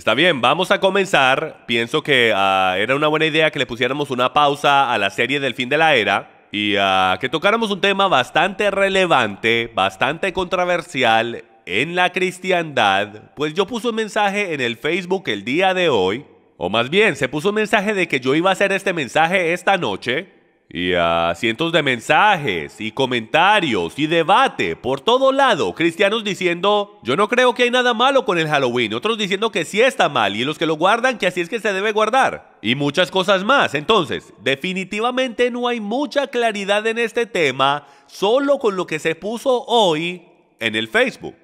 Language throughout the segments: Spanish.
Está bien, vamos a comenzar. Pienso que ah, era una buena idea que le pusiéramos una pausa a la serie del fin de la era y ah, que tocáramos un tema bastante relevante, bastante controversial en la cristiandad. Pues yo puse un mensaje en el Facebook el día de hoy, o más bien se puso un mensaje de que yo iba a hacer este mensaje esta noche. Y a ah, cientos de mensajes y comentarios y debate por todo lado. Cristianos diciendo, yo no creo que hay nada malo con el Halloween. Otros diciendo que sí está mal y los que lo guardan que así es que se debe guardar. Y muchas cosas más. Entonces, definitivamente no hay mucha claridad en este tema solo con lo que se puso hoy en el Facebook.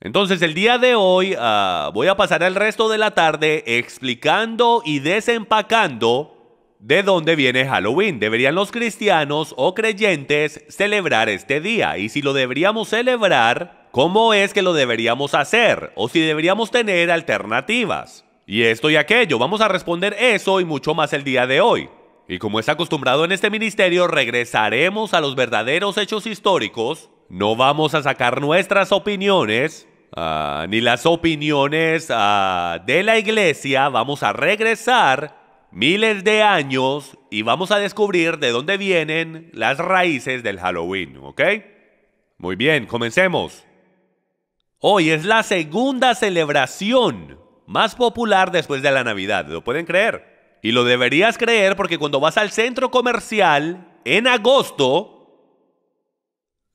Entonces el día de hoy ah, voy a pasar el resto de la tarde explicando y desempacando ¿De dónde viene Halloween? ¿Deberían los cristianos o creyentes celebrar este día? Y si lo deberíamos celebrar, ¿cómo es que lo deberíamos hacer? ¿O si deberíamos tener alternativas? Y esto y aquello, vamos a responder eso y mucho más el día de hoy. Y como es acostumbrado en este ministerio, regresaremos a los verdaderos hechos históricos, no vamos a sacar nuestras opiniones, ah, ni las opiniones ah, de la iglesia, vamos a regresar miles de años y vamos a descubrir de dónde vienen las raíces del Halloween, ¿ok? Muy bien, comencemos. Hoy es la segunda celebración más popular después de la Navidad, ¿lo pueden creer? Y lo deberías creer porque cuando vas al centro comercial en agosto,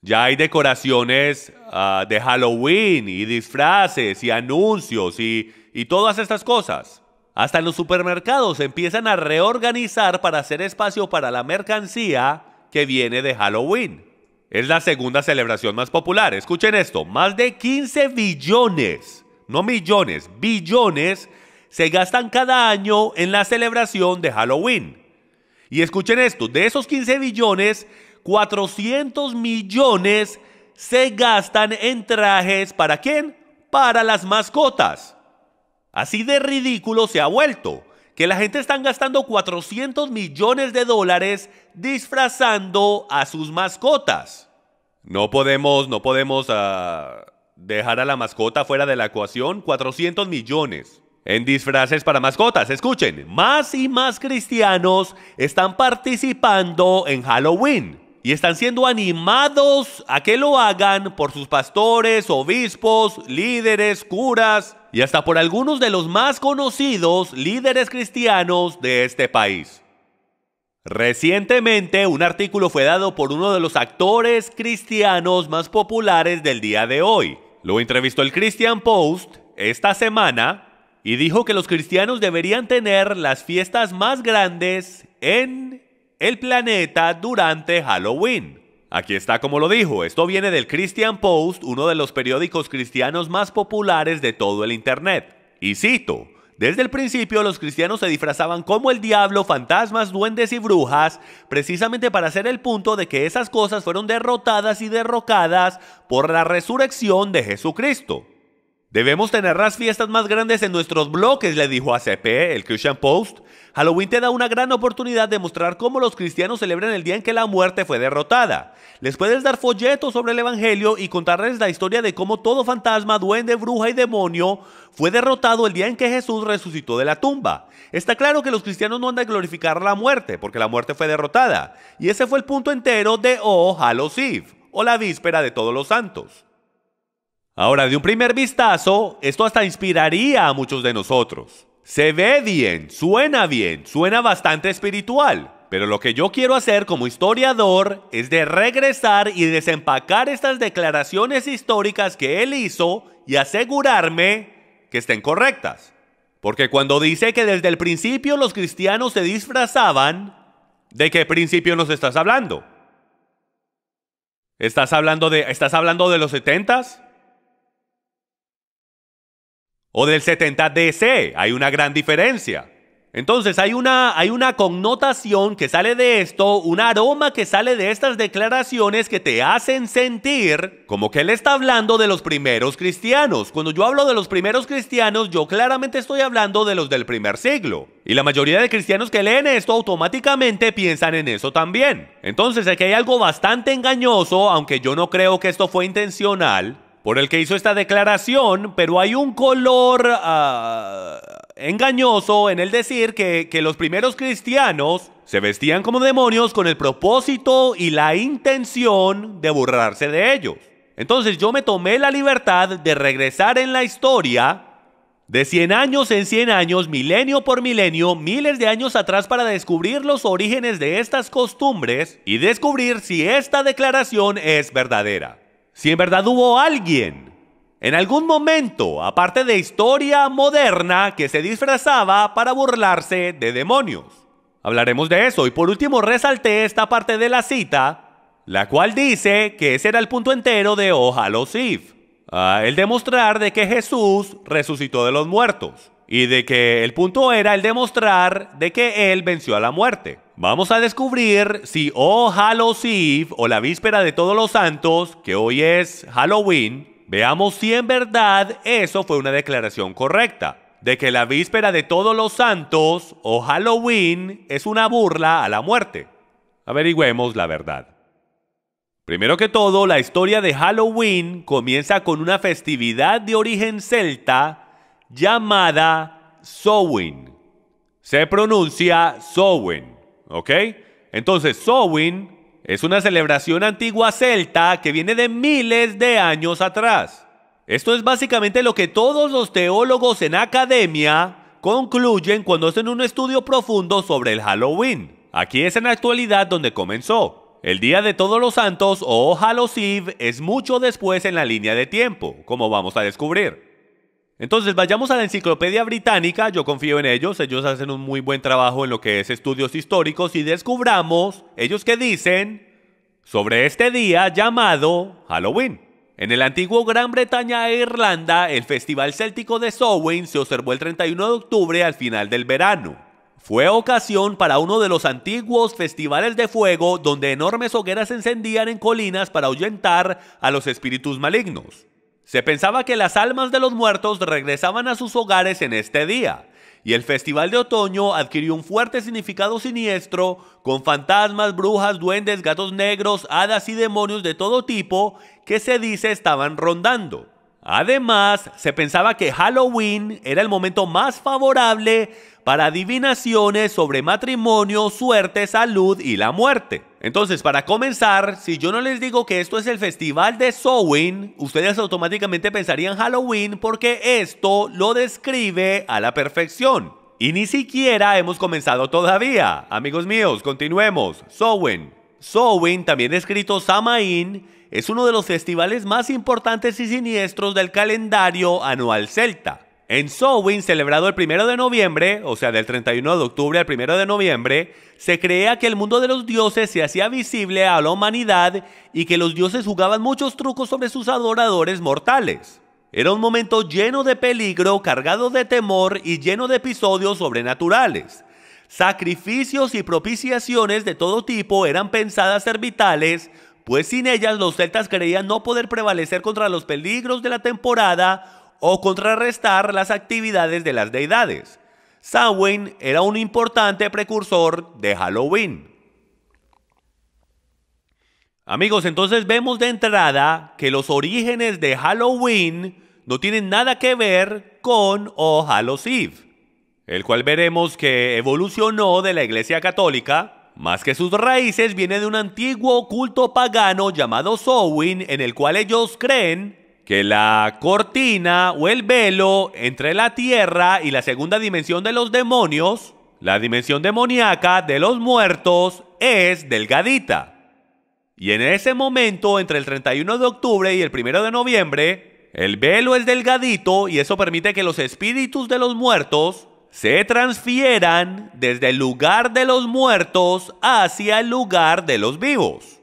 ya hay decoraciones ah, de Halloween y disfraces y anuncios y, y todas estas cosas. Hasta en los supermercados empiezan a reorganizar para hacer espacio para la mercancía que viene de Halloween. Es la segunda celebración más popular. Escuchen esto, más de 15 billones, no millones, billones se gastan cada año en la celebración de Halloween. Y escuchen esto, de esos 15 billones, 400 millones se gastan en trajes para quién? Para las mascotas. Así de ridículo se ha vuelto que la gente está gastando 400 millones de dólares disfrazando a sus mascotas. No podemos, no podemos ah, dejar a la mascota fuera de la ecuación. 400 millones en disfraces para mascotas. Escuchen, más y más cristianos están participando en Halloween y están siendo animados a que lo hagan por sus pastores, obispos, líderes, curas y hasta por algunos de los más conocidos líderes cristianos de este país. Recientemente un artículo fue dado por uno de los actores cristianos más populares del día de hoy. Lo entrevistó el Christian Post esta semana y dijo que los cristianos deberían tener las fiestas más grandes en el planeta durante Halloween. Aquí está como lo dijo, esto viene del Christian Post, uno de los periódicos cristianos más populares de todo el Internet. Y cito, desde el principio los cristianos se disfrazaban como el diablo, fantasmas, duendes y brujas, precisamente para hacer el punto de que esas cosas fueron derrotadas y derrocadas por la resurrección de Jesucristo. Debemos tener las fiestas más grandes en nuestros bloques, le dijo a CP, el Christian Post. Halloween te da una gran oportunidad de mostrar cómo los cristianos celebran el día en que la muerte fue derrotada les puedes dar folletos sobre el Evangelio y contarles la historia de cómo todo fantasma, duende, bruja y demonio fue derrotado el día en que Jesús resucitó de la tumba. Está claro que los cristianos no han de glorificar la muerte, porque la muerte fue derrotada. Y ese fue el punto entero de O Hallows Eve, o la víspera de todos los santos. Ahora, de un primer vistazo, esto hasta inspiraría a muchos de nosotros. Se ve bien, suena bien, suena bastante espiritual. Pero lo que yo quiero hacer como historiador es de regresar y desempacar estas declaraciones históricas que él hizo y asegurarme que estén correctas. Porque cuando dice que desde el principio los cristianos se disfrazaban, ¿de qué principio nos estás hablando? ¿Estás hablando de, estás hablando de los setentas? ¿O del 70 DC? Hay una gran diferencia. Entonces hay una, hay una connotación que sale de esto, un aroma que sale de estas declaraciones que te hacen sentir como que él está hablando de los primeros cristianos. Cuando yo hablo de los primeros cristianos, yo claramente estoy hablando de los del primer siglo. Y la mayoría de cristianos que leen esto automáticamente piensan en eso también. Entonces aquí hay algo bastante engañoso, aunque yo no creo que esto fue intencional, por el que hizo esta declaración, pero hay un color ah, engañoso en el decir que, los primeros cristianos se vestían como demonios con el propósito y la intención de burlarse de ellos. Entonces yo me tomé la libertad de regresar en la historia de 100 años en 100 años, milenio por milenio, miles de años atrás para descubrir los orígenes de estas costumbres y descubrir si esta declaración es verdadera. Si en verdad hubo alguien, en algún momento, aparte de historia moderna, que se disfrazaba para burlarse de demonios. Hablaremos de eso. Y por último, resalté esta parte de la cita, la cual dice que ese era el punto entero de Ojalosif. el demostrar de que Jesús resucitó de los muertos. Y de que el punto era el demostrar de que Él venció a la muerte. Vamos a descubrir si o oh Hallows Eve o la víspera de Todos los Santos, que hoy es Halloween, veamos si en verdad eso fue una declaración correcta, de que la víspera de Todos los Santos o Halloween es una burla a la muerte. Averigüemos la verdad. Primero que todo, la historia de Halloween comienza con una festividad de origen celta llamada Sowin. Se pronuncia Sowin. ¿ok? Entonces, Sowin es una celebración antigua celta que viene de miles de años atrás. Esto es básicamente lo que todos los teólogos en academia concluyen cuando hacen un estudio profundo sobre el Halloween. Aquí es en la actualidad donde comenzó. El Día de Todos los Santos o Eve es mucho después en la línea de tiempo, como vamos a descubrir. Entonces, vayamos a la Enciclopedia Británica, yo confío en ellos, ellos hacen un muy buen trabajo en lo que es estudios históricos y descubramos, ellos que dicen, sobre este día llamado Halloween. En el antiguo Gran Bretaña e Irlanda, el Festival Céltico de Samhain se observó el 31 de octubre al final del verano. Fue ocasión para uno de los antiguos festivales de fuego donde enormes hogueras se encendían en colinas para ahuyentar a los espíritus malignos. Se pensaba que las almas de los muertos regresaban a sus hogares en este día, y el festival de otoño adquirió un fuerte significado siniestro con fantasmas, brujas, duendes, gatos negros, hadas y demonios de todo tipo que se dice estaban rondando. Además, se pensaba que Halloween era el momento más favorable para adivinaciones sobre matrimonio, suerte, salud y la muerte. Entonces, para comenzar, si yo no les digo que esto es el festival de Samhain, ustedes automáticamente pensarían Halloween porque esto lo describe a la perfección. Y ni siquiera hemos comenzado todavía. Amigos míos, continuemos. Samhain. Samhain, también escrito Samaín, es uno de los festivales más importantes y siniestros del calendario anual celta. En Sowin, celebrado el 1 de noviembre, o sea, del 31 de octubre al 1 de noviembre, se creía que el mundo de los dioses se hacía visible a la humanidad y que los dioses jugaban muchos trucos sobre sus adoradores mortales. Era un momento lleno de peligro, cargado de temor y lleno de episodios sobrenaturales. Sacrificios y propiciaciones de todo tipo eran pensadas ser vitales pues sin ellas los celtas creían no poder prevalecer contra los peligros de la temporada o contrarrestar las actividades de las deidades. Samhain era un importante precursor de Halloween. Amigos, entonces vemos de entrada que los orígenes de Halloween no tienen nada que ver con o Halloween, el cual veremos que evolucionó de la Iglesia Católica más que sus raíces, viene de un antiguo culto pagano llamado Sowin, en el cual ellos creen que la cortina o el velo entre la tierra y la segunda dimensión de los demonios, la dimensión demoníaca de los muertos, es delgadita. Y en ese momento, entre el 31 de octubre y el 1 de noviembre, el velo es delgadito y eso permite que los espíritus de los muertos se transfieran desde el lugar de los muertos hacia el lugar de los vivos.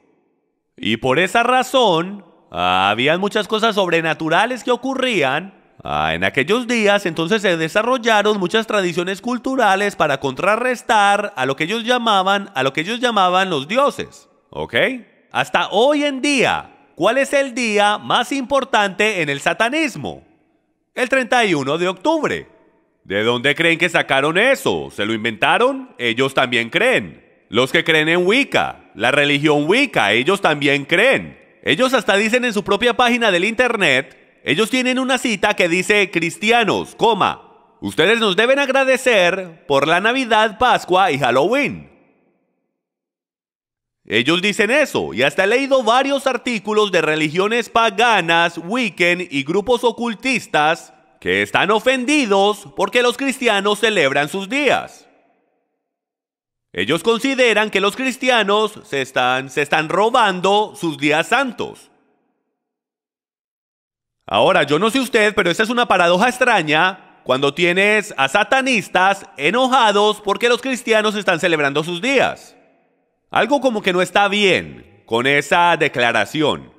Y por esa razón, habían muchas cosas sobrenaturales que ocurrían. Ah, en aquellos días entonces se desarrollaron muchas tradiciones culturales para contrarrestar a lo que ellos llamaban, a lo que ellos llamaban los dioses. ¿Ok? Hasta hoy en día, ¿cuál es el día más importante en el satanismo? El 31 de octubre. ¿De dónde creen que sacaron eso? ¿Se lo inventaron? Ellos también creen. Los que creen en Wicca, la religión Wicca, ellos también creen. Ellos hasta dicen en su propia página del internet, ellos tienen una cita que dice cristianos, coma, ustedes nos deben agradecer por la Navidad, Pascua y Halloween. Ellos dicen eso, y hasta he leído varios artículos de religiones paganas, Wiccan y grupos ocultistas que están ofendidos porque los cristianos celebran sus días. Ellos consideran que los cristianos se están, se están robando sus días santos. Ahora, yo no sé usted, pero esta es una paradoja extraña cuando tienes a satanistas enojados porque los cristianos están celebrando sus días. Algo como que no está bien con esa declaración.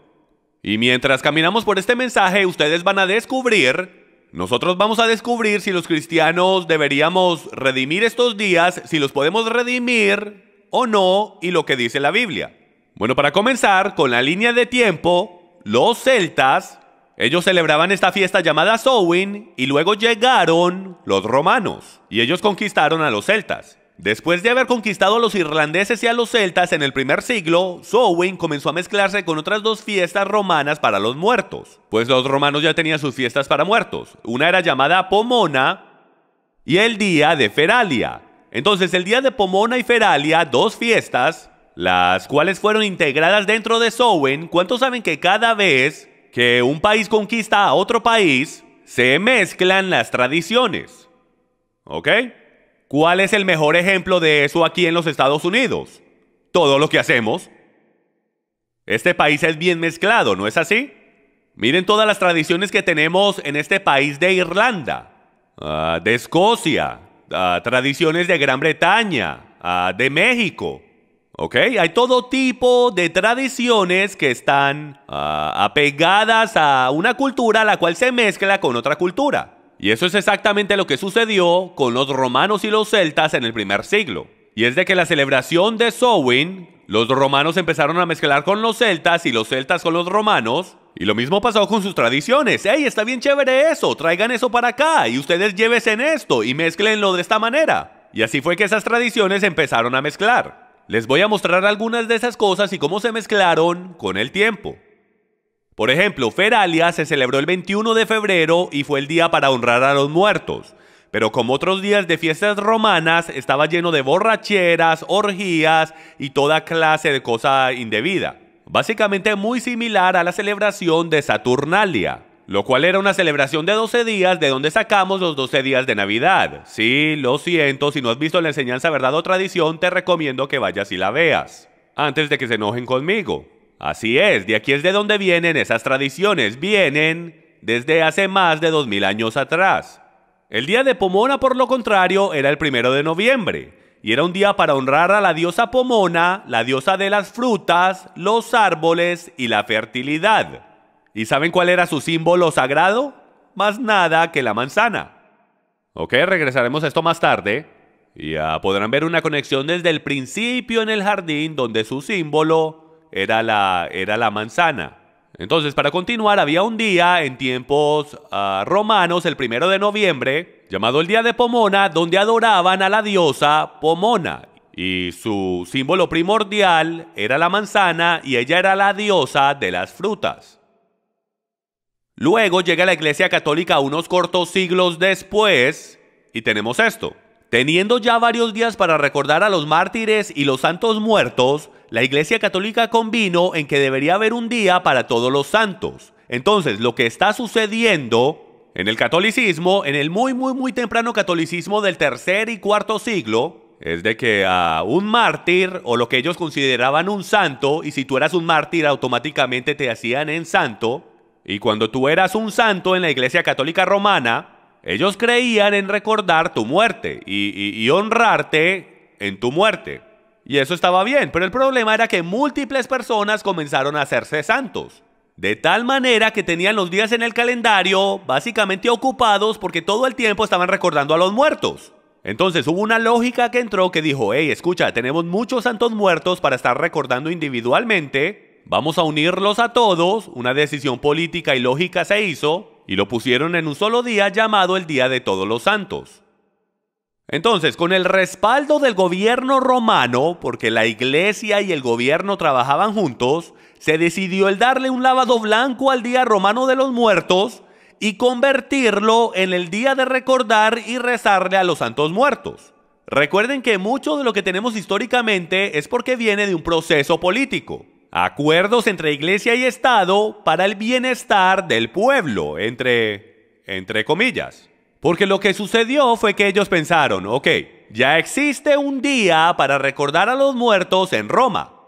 Y mientras caminamos por este mensaje, ustedes van a descubrir nosotros vamos a descubrir si los cristianos deberíamos redimir estos días, si los podemos redimir o no, y lo que dice la Biblia. Bueno, para comenzar con la línea de tiempo, los celtas, ellos celebraban esta fiesta llamada Sowin, y luego llegaron los romanos y ellos conquistaron a los celtas. Después de haber conquistado a los irlandeses y a los celtas en el primer siglo, Samhain comenzó a mezclarse con otras dos fiestas romanas para los muertos, pues los romanos ya tenían sus fiestas para muertos. Una era llamada Pomona y el día de Feralia. Entonces el día de Pomona y Feralia, dos fiestas, las cuales fueron integradas dentro de Samhain, ¿cuántos saben que cada vez que un país conquista a otro país, se mezclan las tradiciones? ¿Ok? ¿Cuál es el mejor ejemplo de eso aquí en los Estados Unidos? Todo lo que hacemos. Este país es bien mezclado, ¿no es así? Miren todas las tradiciones que tenemos en este país de Irlanda, ah, de Escocia, ah, tradiciones de Gran Bretaña, ah, de México. ¿Ok? Hay todo tipo de tradiciones que están apegadas a una cultura la cual se mezcla con otra cultura. Y eso es exactamente lo que sucedió con los romanos y los celtas en el primer siglo. Y es de que la celebración de Sowin, los romanos empezaron a mezclar con los celtas y los celtas con los romanos. Y lo mismo pasó con sus tradiciones. ¡Ey, está bien chévere eso! Traigan eso para acá y ustedes llévesen esto y mezclenlo de esta manera. Y así fue que esas tradiciones empezaron a mezclar. Les voy a mostrar algunas de esas cosas y cómo se mezclaron con el tiempo. Por ejemplo, Feralia se celebró el 21 de febrero y fue el día para honrar a los muertos, pero como otros días de fiestas romanas, estaba lleno de borracheras, orgías y toda clase de cosa indebida. Básicamente muy similar a la celebración de Saturnalia, lo cual era una celebración de 12 días de donde sacamos los 12 días de Navidad. Sí, lo siento, si no has visto la enseñanza verdad o tradición, te recomiendo que vayas y la veas, antes de que se enojen conmigo. Así es, de aquí es de donde vienen esas tradiciones, vienen desde hace más de 2000 años atrás. El día de Pomona, por lo contrario, era el primero de noviembre, y era un día para honrar a la diosa Pomona, la diosa de las frutas, los árboles y la fertilidad. ¿Y saben cuál era su símbolo sagrado? Más nada que la manzana. Ok, regresaremos a esto más tarde. Ya podrán ver una conexión desde el principio en el jardín donde su símbolo era la, era la manzana. Entonces, para continuar, había un día en tiempos ah, romanos, el primero de noviembre, llamado el Día de Pomona, donde adoraban a la diosa Pomona. Y su símbolo primordial era la manzana y ella era la diosa de las frutas. Luego llega la Iglesia Católica unos cortos siglos después y tenemos esto. Teniendo ya varios días para recordar a los mártires y los santos muertos, la Iglesia Católica convino en que debería haber un día para todos los santos. Entonces, lo que está sucediendo en el catolicismo, en el muy, muy, muy temprano catolicismo del tercer y cuarto siglo, es de que a un mártir o lo que ellos consideraban un santo, y si tú eras un mártir automáticamente te hacían en santo, y cuando tú eras un santo en la Iglesia Católica Romana, ellos creían en recordar tu muerte y honrarte en tu muerte. Y eso estaba bien, pero el problema era que múltiples personas comenzaron a hacerse santos. De tal manera que tenían los días en el calendario básicamente ocupados porque todo el tiempo estaban recordando a los muertos. Entonces hubo una lógica que entró que dijo, hey, escucha, tenemos muchos santos muertos para estar recordando individualmente, vamos a unirlos a todos, una decisión política y lógica se hizo, y lo pusieron en un solo día llamado el Día de Todos los Santos. Entonces, con el respaldo del gobierno romano, porque la iglesia y el gobierno trabajaban juntos, se decidió el darle un lavado blanco al Día Romano de los Muertos y convertirlo en el día de recordar y rezarle a los santos muertos. Recuerden que mucho de lo que tenemos históricamente es porque viene de un proceso político. Acuerdos entre iglesia y Estado para el bienestar del pueblo, entre... entre comillas. Porque lo que sucedió fue que ellos pensaron, ok, ya existe un día para recordar a los muertos en Roma.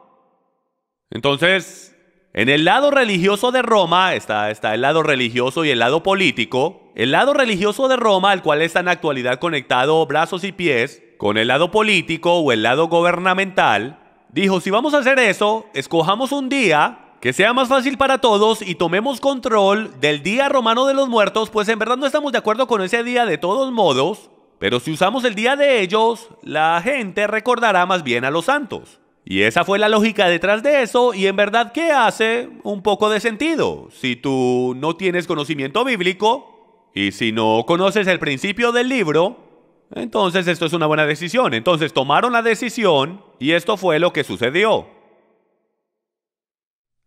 Entonces, en el lado religioso de Roma está, está el lado religioso y el lado político. El lado religioso de Roma, al cual está en actualidad conectado brazos y pies, con el lado político o el lado gubernamental, dijo, si vamos a hacer eso, escojamos un día que sea más fácil para todos y tomemos control del Día Romano de los Muertos, pues en verdad no estamos de acuerdo con ese día de todos modos, pero si usamos el día de ellos, la gente recordará más bien a los santos. Y esa fue la lógica detrás de eso y en verdad que hace un poco de sentido. Si tú no tienes conocimiento bíblico y si no conoces el principio del libro, entonces esto es una buena decisión. Entonces tomaron la decisión y esto fue lo que sucedió.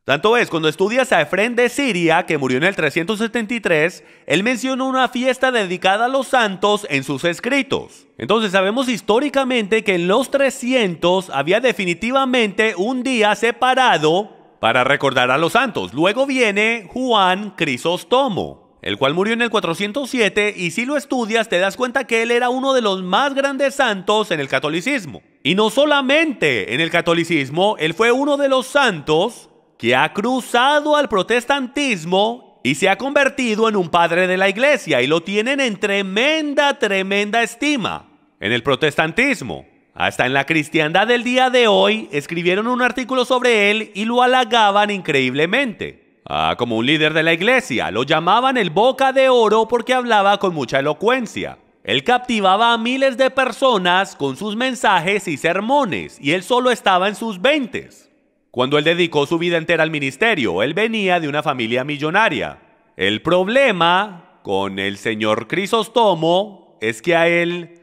Tanto es, cuando estudias a Efren de Siria, que murió en el 373, él menciona una fiesta dedicada a los santos en sus escritos. Entonces sabemos históricamente que en los 300 había definitivamente un día separado para recordar a los santos. Luego viene Juan Crisóstomo, el cual murió en el 407 y si lo estudias te das cuenta que él era uno de los más grandes santos en el catolicismo. Y no solamente en el catolicismo, él fue uno de los santos que ha cruzado al protestantismo y se ha convertido en un padre de la iglesia y lo tienen en tremenda, tremenda estima. En el protestantismo, hasta en la cristiandad del día de hoy, escribieron un artículo sobre él y lo halagaban increíblemente. Ah, como un líder de la iglesia, lo llamaban el boca de oro porque hablaba con mucha elocuencia. Él captivaba a miles de personas con sus mensajes y sermones, y él solo estaba en sus veintes cuando él dedicó su vida entera al ministerio. Él venía de una familia millonaria. El problema con el señor Crisóstomo es que a él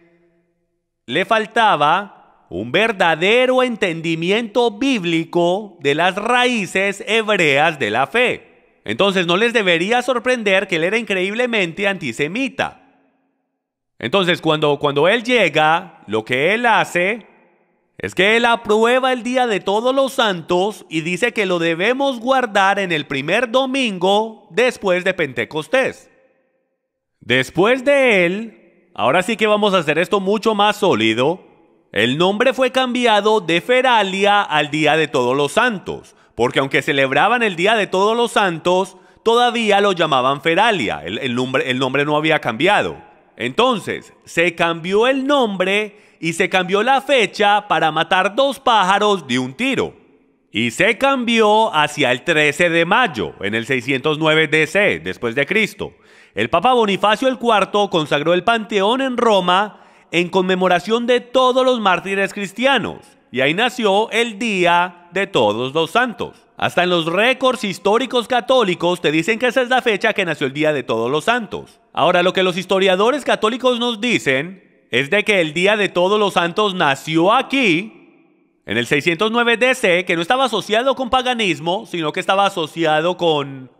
le faltaba un verdadero entendimiento bíblico de las raíces hebreas de la fe. Entonces no les debería sorprender que él era increíblemente antisemita. Entonces cuando, cuando él llega, lo que él hace es que Él aprueba el día de todos los santos y dice que lo debemos guardar en el primer domingo después de Pentecostés. Después de Él, ahora sí que vamos a hacer esto mucho más sólido, el nombre fue cambiado de Feralia al Día de Todos los Santos, porque aunque celebraban el Día de Todos los Santos, todavía lo llamaban Feralia, el, nombre, el nombre no había cambiado. Entonces, se cambió el nombre y se cambió la fecha para matar dos pájaros de un tiro. Y se cambió hacia el 13 de mayo, en el 609 DC, después de Cristo. El Papa Bonifacio IV consagró el Panteón en Roma en conmemoración de todos los mártires cristianos, y ahí nació el Día de Todos los Santos. Hasta en los récords históricos católicos te dicen que esa es la fecha que nació el Día de Todos los Santos. Ahora, lo que los historiadores católicos nos dicen es de que el día de todos los santos nació aquí, en el 609 DC, que no estaba asociado con paganismo, sino que estaba asociado con,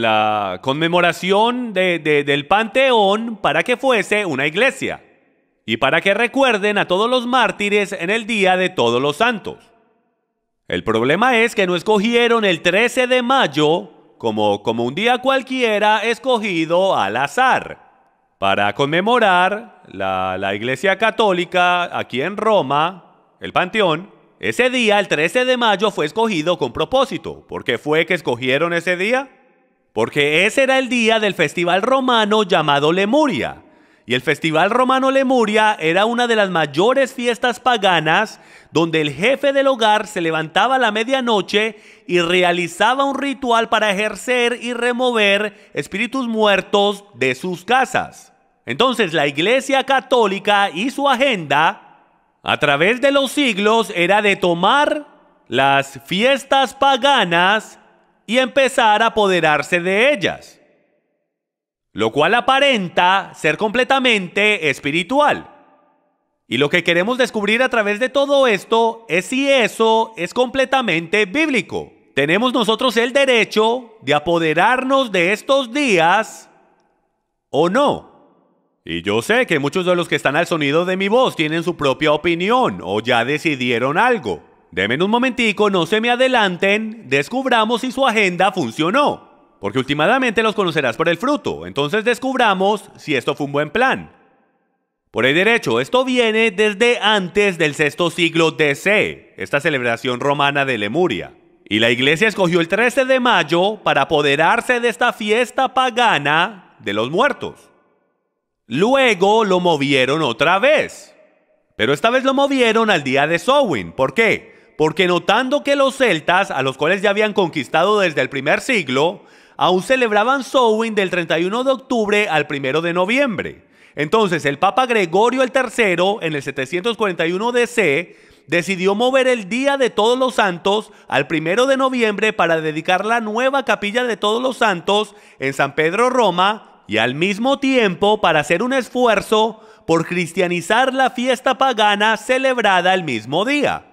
la conmemoración del Panteón para que fuese una iglesia y para que recuerden a todos los mártires en el Día de Todos los Santos. El problema es que no escogieron el 13 de mayo como, como un día cualquiera escogido al azar para conmemorar la, Iglesia Católica aquí en Roma, el Panteón, ese día, el 13 de mayo, fue escogido con propósito. ¿Por qué fue que escogieron ese día? Porque ese era el día del festival romano llamado Lemuria, y el Festival Romano Lemuria era una de las mayores fiestas paganas donde el jefe del hogar se levantaba a la medianoche y realizaba un ritual para ejercer y remover espíritus muertos de sus casas. Entonces la Iglesia Católica y su agenda, a través de los siglos, era de tomar las fiestas paganas y empezar a apoderarse de ellas lo cual aparenta ser completamente espiritual. Y lo que queremos descubrir a través de todo esto es si eso es completamente bíblico. Tenemos nosotros el derecho de apoderarnos de estos días o no. Y yo sé que muchos de los que están al sonido de mi voz tienen su propia opinión o ya decidieron algo. Denme un momentico, no se me adelanten, descubramos si su agenda funcionó porque últimamente los conocerás por el fruto, entonces descubramos si esto fue un buen plan. Por el derecho, esto viene desde antes del sexto siglo DC, esta celebración romana de Lemuria. Y la iglesia escogió el 13 de mayo para apoderarse de esta fiesta pagana de los muertos. Luego lo movieron otra vez. Pero esta vez lo movieron al día de Sowin. ¿Por qué? Porque notando que los celtas, a los cuales ya habían conquistado desde el primer siglo, aún celebraban Sowin del 31 de octubre al 1 de noviembre. Entonces, el Papa Gregorio III, en el 741 DC, decidió mover el Día de Todos los Santos al 1 de noviembre para dedicar la nueva capilla de Todos los Santos en San Pedro Roma y al mismo tiempo para hacer un esfuerzo por cristianizar la fiesta pagana celebrada el mismo día.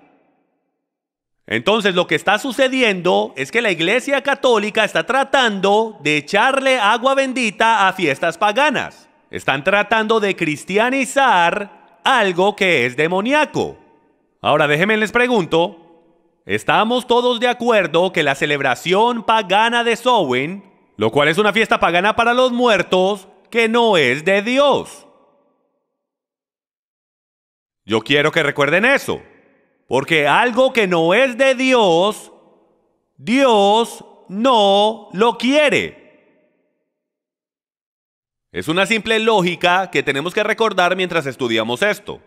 Entonces lo que está sucediendo es que la Iglesia Católica está tratando de echarle agua bendita a fiestas paganas. Están tratando de cristianizar algo que es demoníaco. Ahora déjenme les pregunto, ¿estamos todos de acuerdo que la celebración pagana de Sowen, lo cual es una fiesta pagana para los muertos, que no es de Dios? Yo quiero que recuerden eso. Porque algo que no es de Dios, Dios no lo quiere. Es una simple lógica que tenemos que recordar mientras estudiamos esto.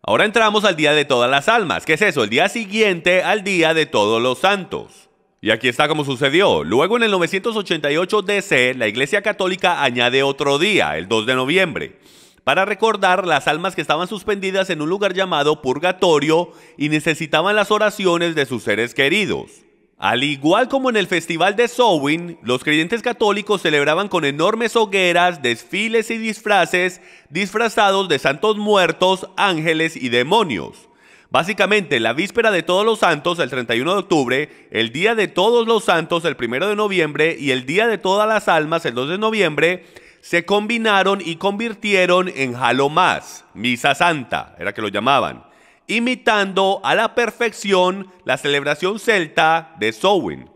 Ahora entramos al Día de todas las almas. ¿Qué es eso? El día siguiente al Día de todos los santos. Y aquí está como sucedió. Luego en el 988 DC, la Iglesia Católica añade otro día, el 2 de noviembre para recordar las almas que estaban suspendidas en un lugar llamado purgatorio y necesitaban las oraciones de sus seres queridos. Al igual como en el festival de Sowin, los creyentes católicos celebraban con enormes hogueras, desfiles y disfraces, disfrazados de santos muertos, ángeles y demonios. Básicamente, la víspera de todos los santos, el 31 de octubre, el día de todos los santos, el 1 de noviembre, y el día de todas las almas, el 2 de noviembre, se combinaron y convirtieron en Halomás, Misa Santa, era que lo llamaban, imitando a la perfección la celebración celta de Sowin.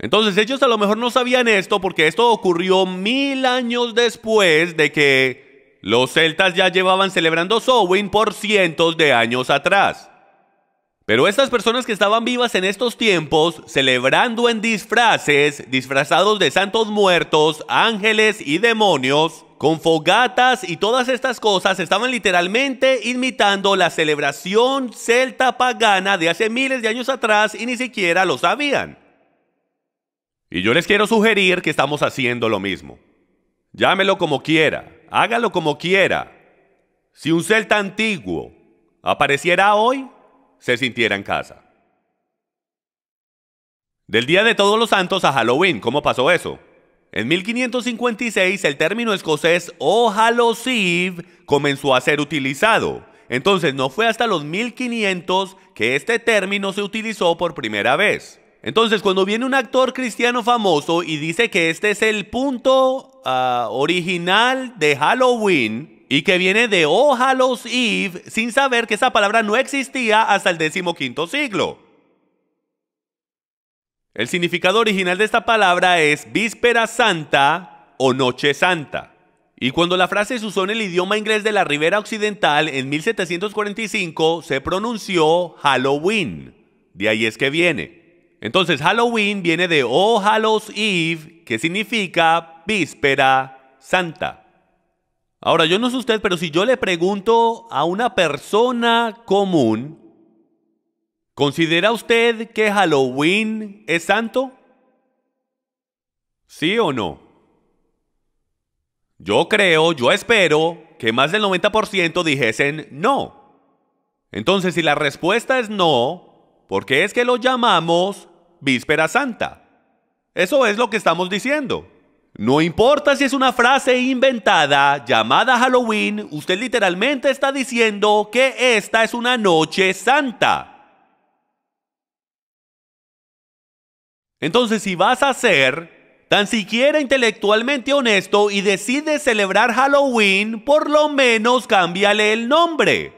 Entonces ellos a lo mejor no sabían esto porque esto ocurrió mil años después de que los celtas ya llevaban celebrando Sowin por cientos de años atrás. Pero estas personas que estaban vivas en estos tiempos, celebrando en disfraces, disfrazados de santos muertos, ángeles y demonios, con fogatas y todas estas cosas, estaban literalmente imitando la celebración celta pagana de hace miles de años atrás y ni siquiera lo sabían. Y yo les quiero sugerir que estamos haciendo lo mismo. Llámelo como quiera, hágalo como quiera. Si un celta antiguo apareciera hoy, se sintiera en casa. Del Día de Todos los Santos a Halloween, ¿cómo pasó eso? En 1556 el término escocés o Halloween comenzó a ser utilizado. Entonces no fue hasta los 1500 que este término se utilizó por primera vez. Entonces cuando viene un actor cristiano famoso y dice que este es el punto ah, original de Halloween, y que viene de Ojalos Eve, sin saber que esa palabra no existía hasta el XV siglo. El significado original de esta palabra es víspera santa o noche santa. Y cuando la frase se usó en el idioma inglés de la Ribera Occidental en 1745, se pronunció Halloween. De ahí es que viene. Entonces, Halloween viene de O Hallows Eve, que significa víspera santa. Ahora, yo no sé usted, pero si yo le pregunto a una persona común, ¿considera usted que Halloween es santo? ¿Sí o no? Yo creo, yo espero que más del 90% dijesen no. Entonces, si la respuesta es no, ¿por qué es que lo llamamos víspera santa? Eso es lo que estamos diciendo. No importa si es una frase inventada llamada Halloween, usted literalmente está diciendo que esta es una noche santa. Entonces, si vas a ser tan siquiera intelectualmente honesto y decides celebrar Halloween, por lo menos cámbiale el nombre.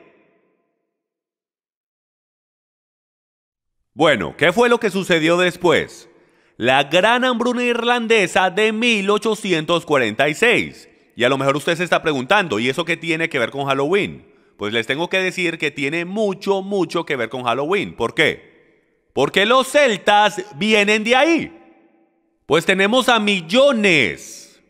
Bueno, ¿qué fue lo que sucedió después? la gran hambruna irlandesa de 1846. Y a lo mejor usted se está preguntando, ¿y eso qué tiene que ver con Halloween? Pues les tengo que decir que tiene mucho, mucho que ver con Halloween. ¿Por qué? Porque los celtas vienen de ahí. Pues tenemos a millones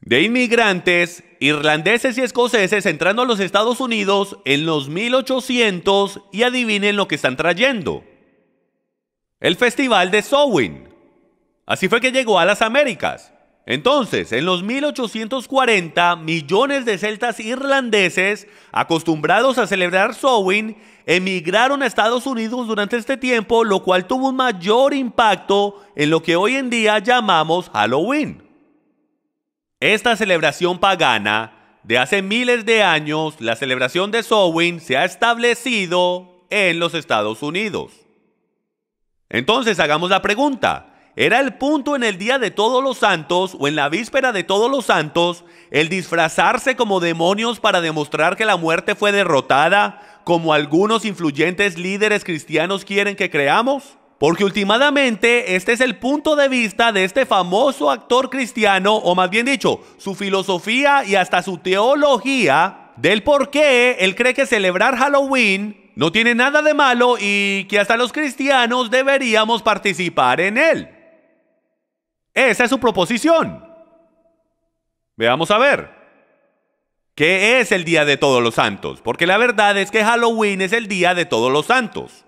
de inmigrantes irlandeses y escoceses entrando a los Estados Unidos en los 1800 y adivinen lo que están trayendo. El Festival de Sowin. Así fue que llegó a las Américas. Entonces, en los 1840, millones de celtas irlandeses, acostumbrados a celebrar Samhain, emigraron a Estados Unidos durante este tiempo, lo cual tuvo un mayor impacto en lo que hoy en día llamamos Halloween. Esta celebración pagana de hace miles de años, la celebración de Samhain se ha establecido en los Estados Unidos. Entonces, hagamos la pregunta. Era el punto en el día de todos los santos o en la víspera de todos los santos el disfrazarse como demonios para demostrar que la muerte fue derrotada, como algunos influyentes líderes cristianos quieren que creamos. Porque últimamente este es el punto de vista de este famoso actor cristiano, o más bien dicho, su filosofía y hasta su teología del por qué él cree que celebrar Halloween no tiene nada de malo y que hasta los cristianos deberíamos participar en él. Esa es su proposición. Veamos a ver. ¿Qué es el Día de Todos los Santos? Porque la verdad es que Halloween es el Día de Todos los Santos.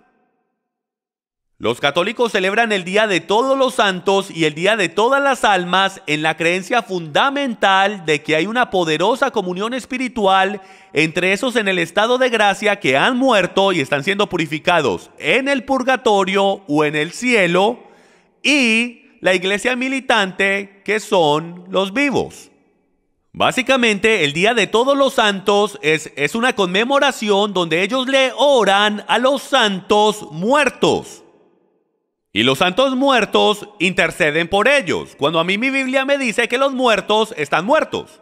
Los católicos celebran el Día de Todos los Santos y el Día de Todas las Almas en la creencia fundamental de que hay una poderosa comunión espiritual entre esos en el estado de gracia que han muerto y están siendo purificados en el purgatorio o en el cielo y la iglesia militante que son los vivos. Básicamente, el Día de Todos los Santos es, es una conmemoración donde ellos le oran a los santos muertos. Y los santos muertos interceden por ellos, cuando a mí mi Biblia me dice que los muertos están muertos.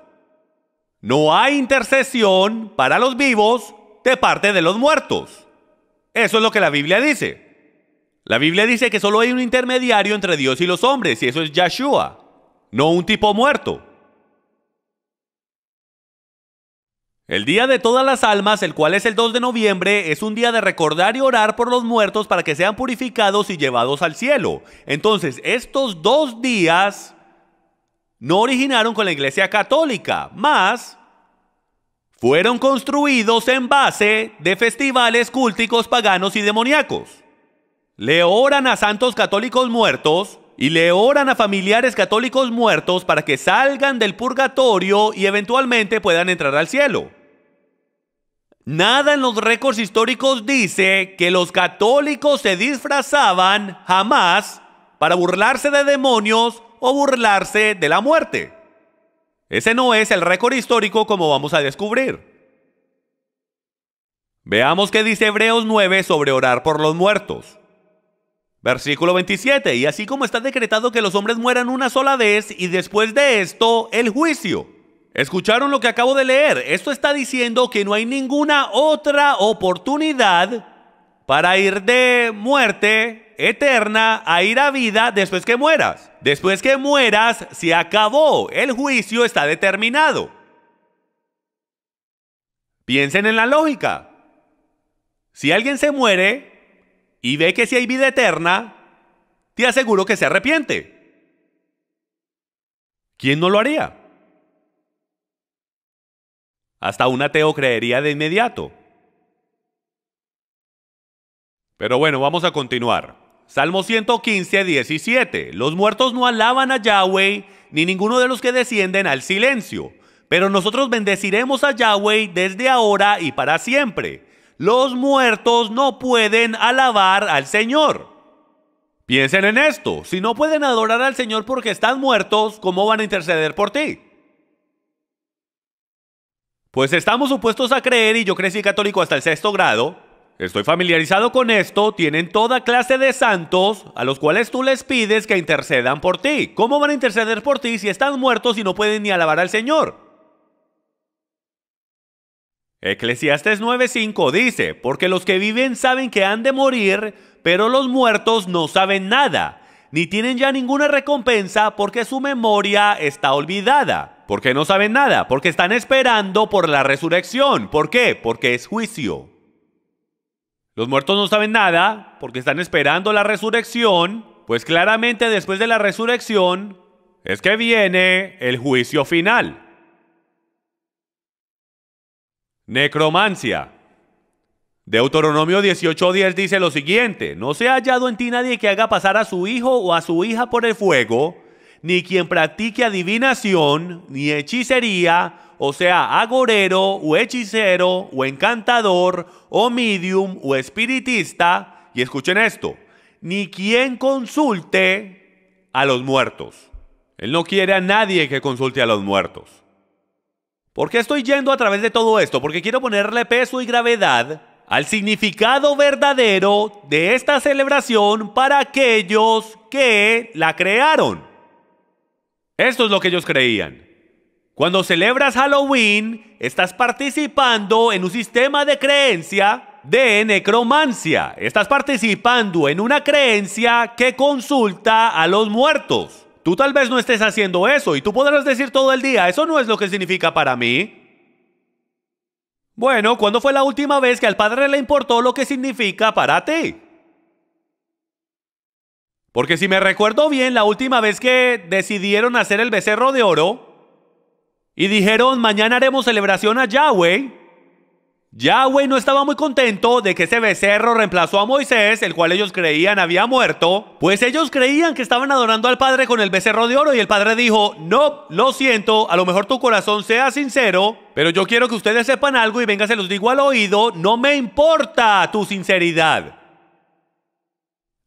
No hay intercesión para los vivos de parte de los muertos. Eso es lo que la Biblia dice. La Biblia dice que solo hay un intermediario entre Dios y los hombres, y eso es Yahshua, no un tipo muerto. El Día de Todas las Almas, el cual es el 2 de noviembre, es un día de recordar y orar por los muertos para que sean purificados y llevados al cielo. Entonces, estos dos días no originaron con la Iglesia Católica, más fueron construidos en base de festivales cúlticos paganos y demoníacos le oran a santos católicos muertos y le oran a familiares católicos muertos para que salgan del purgatorio y eventualmente puedan entrar al cielo. Nada en los récords históricos dice que los católicos se disfrazaban jamás para burlarse de demonios o burlarse de la muerte. Ese no es el récord histórico como vamos a descubrir. Veamos qué dice Hebreos 9 sobre orar por los muertos. Versículo 27, y así como está decretado que los hombres mueran una sola vez y después de esto el juicio. ¿Escucharon lo que acabo de leer? Esto está diciendo que no hay ninguna otra oportunidad para ir de muerte eterna a ir a vida después que mueras. Después que mueras, se acabó. El juicio está determinado. Piensen en la lógica. Si alguien se muere, y ve que si hay vida eterna, te aseguro que se arrepiente. ¿Quién no lo haría? Hasta un ateo creería de inmediato. Pero bueno, vamos a continuar. Salmo 115, 17. Los muertos no alaban a Yahweh, ni ninguno de los que descienden al silencio. Pero nosotros bendeciremos a Yahweh desde ahora y para siempre los muertos no pueden alabar al Señor. Piensen en esto, si no pueden adorar al Señor porque están muertos, ¿cómo van a interceder por ti? Pues estamos supuestos a creer, y yo crecí católico hasta el sexto grado, estoy familiarizado con esto, tienen toda clase de santos a los cuales tú les pides que intercedan por ti. ¿Cómo van a interceder por ti si están muertos y no pueden ni alabar al Señor? Eclesiastes 9:5 dice, porque los que viven saben que han de morir, pero los muertos no saben nada, ni tienen ya ninguna recompensa porque su memoria está olvidada. Porque no saben nada, porque están esperando por la resurrección. ¿Por qué? Porque es juicio. Los muertos no saben nada porque están esperando la resurrección, pues claramente después de la resurrección es que viene el juicio final. Necromancia. Deuteronomio 18:10 dice lo siguiente, no se ha hallado en ti nadie que haga pasar a su hijo o a su hija por el fuego, ni quien practique adivinación, ni hechicería, o sea, agorero o hechicero o encantador o medium o espiritista, y escuchen esto, ni quien consulte a los muertos. Él no quiere a nadie que consulte a los muertos. ¿Por qué estoy yendo a través de todo esto? Porque quiero ponerle peso y gravedad al significado verdadero de esta celebración para aquellos que la crearon. Esto es lo que ellos creían. Cuando celebras Halloween, estás participando en un sistema de creencia de necromancia. Estás participando en una creencia que consulta a los muertos. Tú tal vez no estés haciendo eso y tú podrás decir todo el día, eso no es lo que significa para mí. Bueno, ¿cuándo fue la última vez que al padre le importó lo que significa para ti? Porque si me recuerdo bien, la última vez que decidieron hacer el becerro de oro y dijeron, mañana haremos celebración a Yahweh, Yahweh no estaba muy contento de que ese becerro reemplazó a Moisés, el cual ellos creían había muerto, pues ellos creían que estaban adorando al Padre con el becerro de oro y el Padre dijo, no, lo siento, a lo mejor tu corazón sea sincero, pero yo quiero que ustedes sepan algo y venga, se los digo al oído, no me importa tu sinceridad.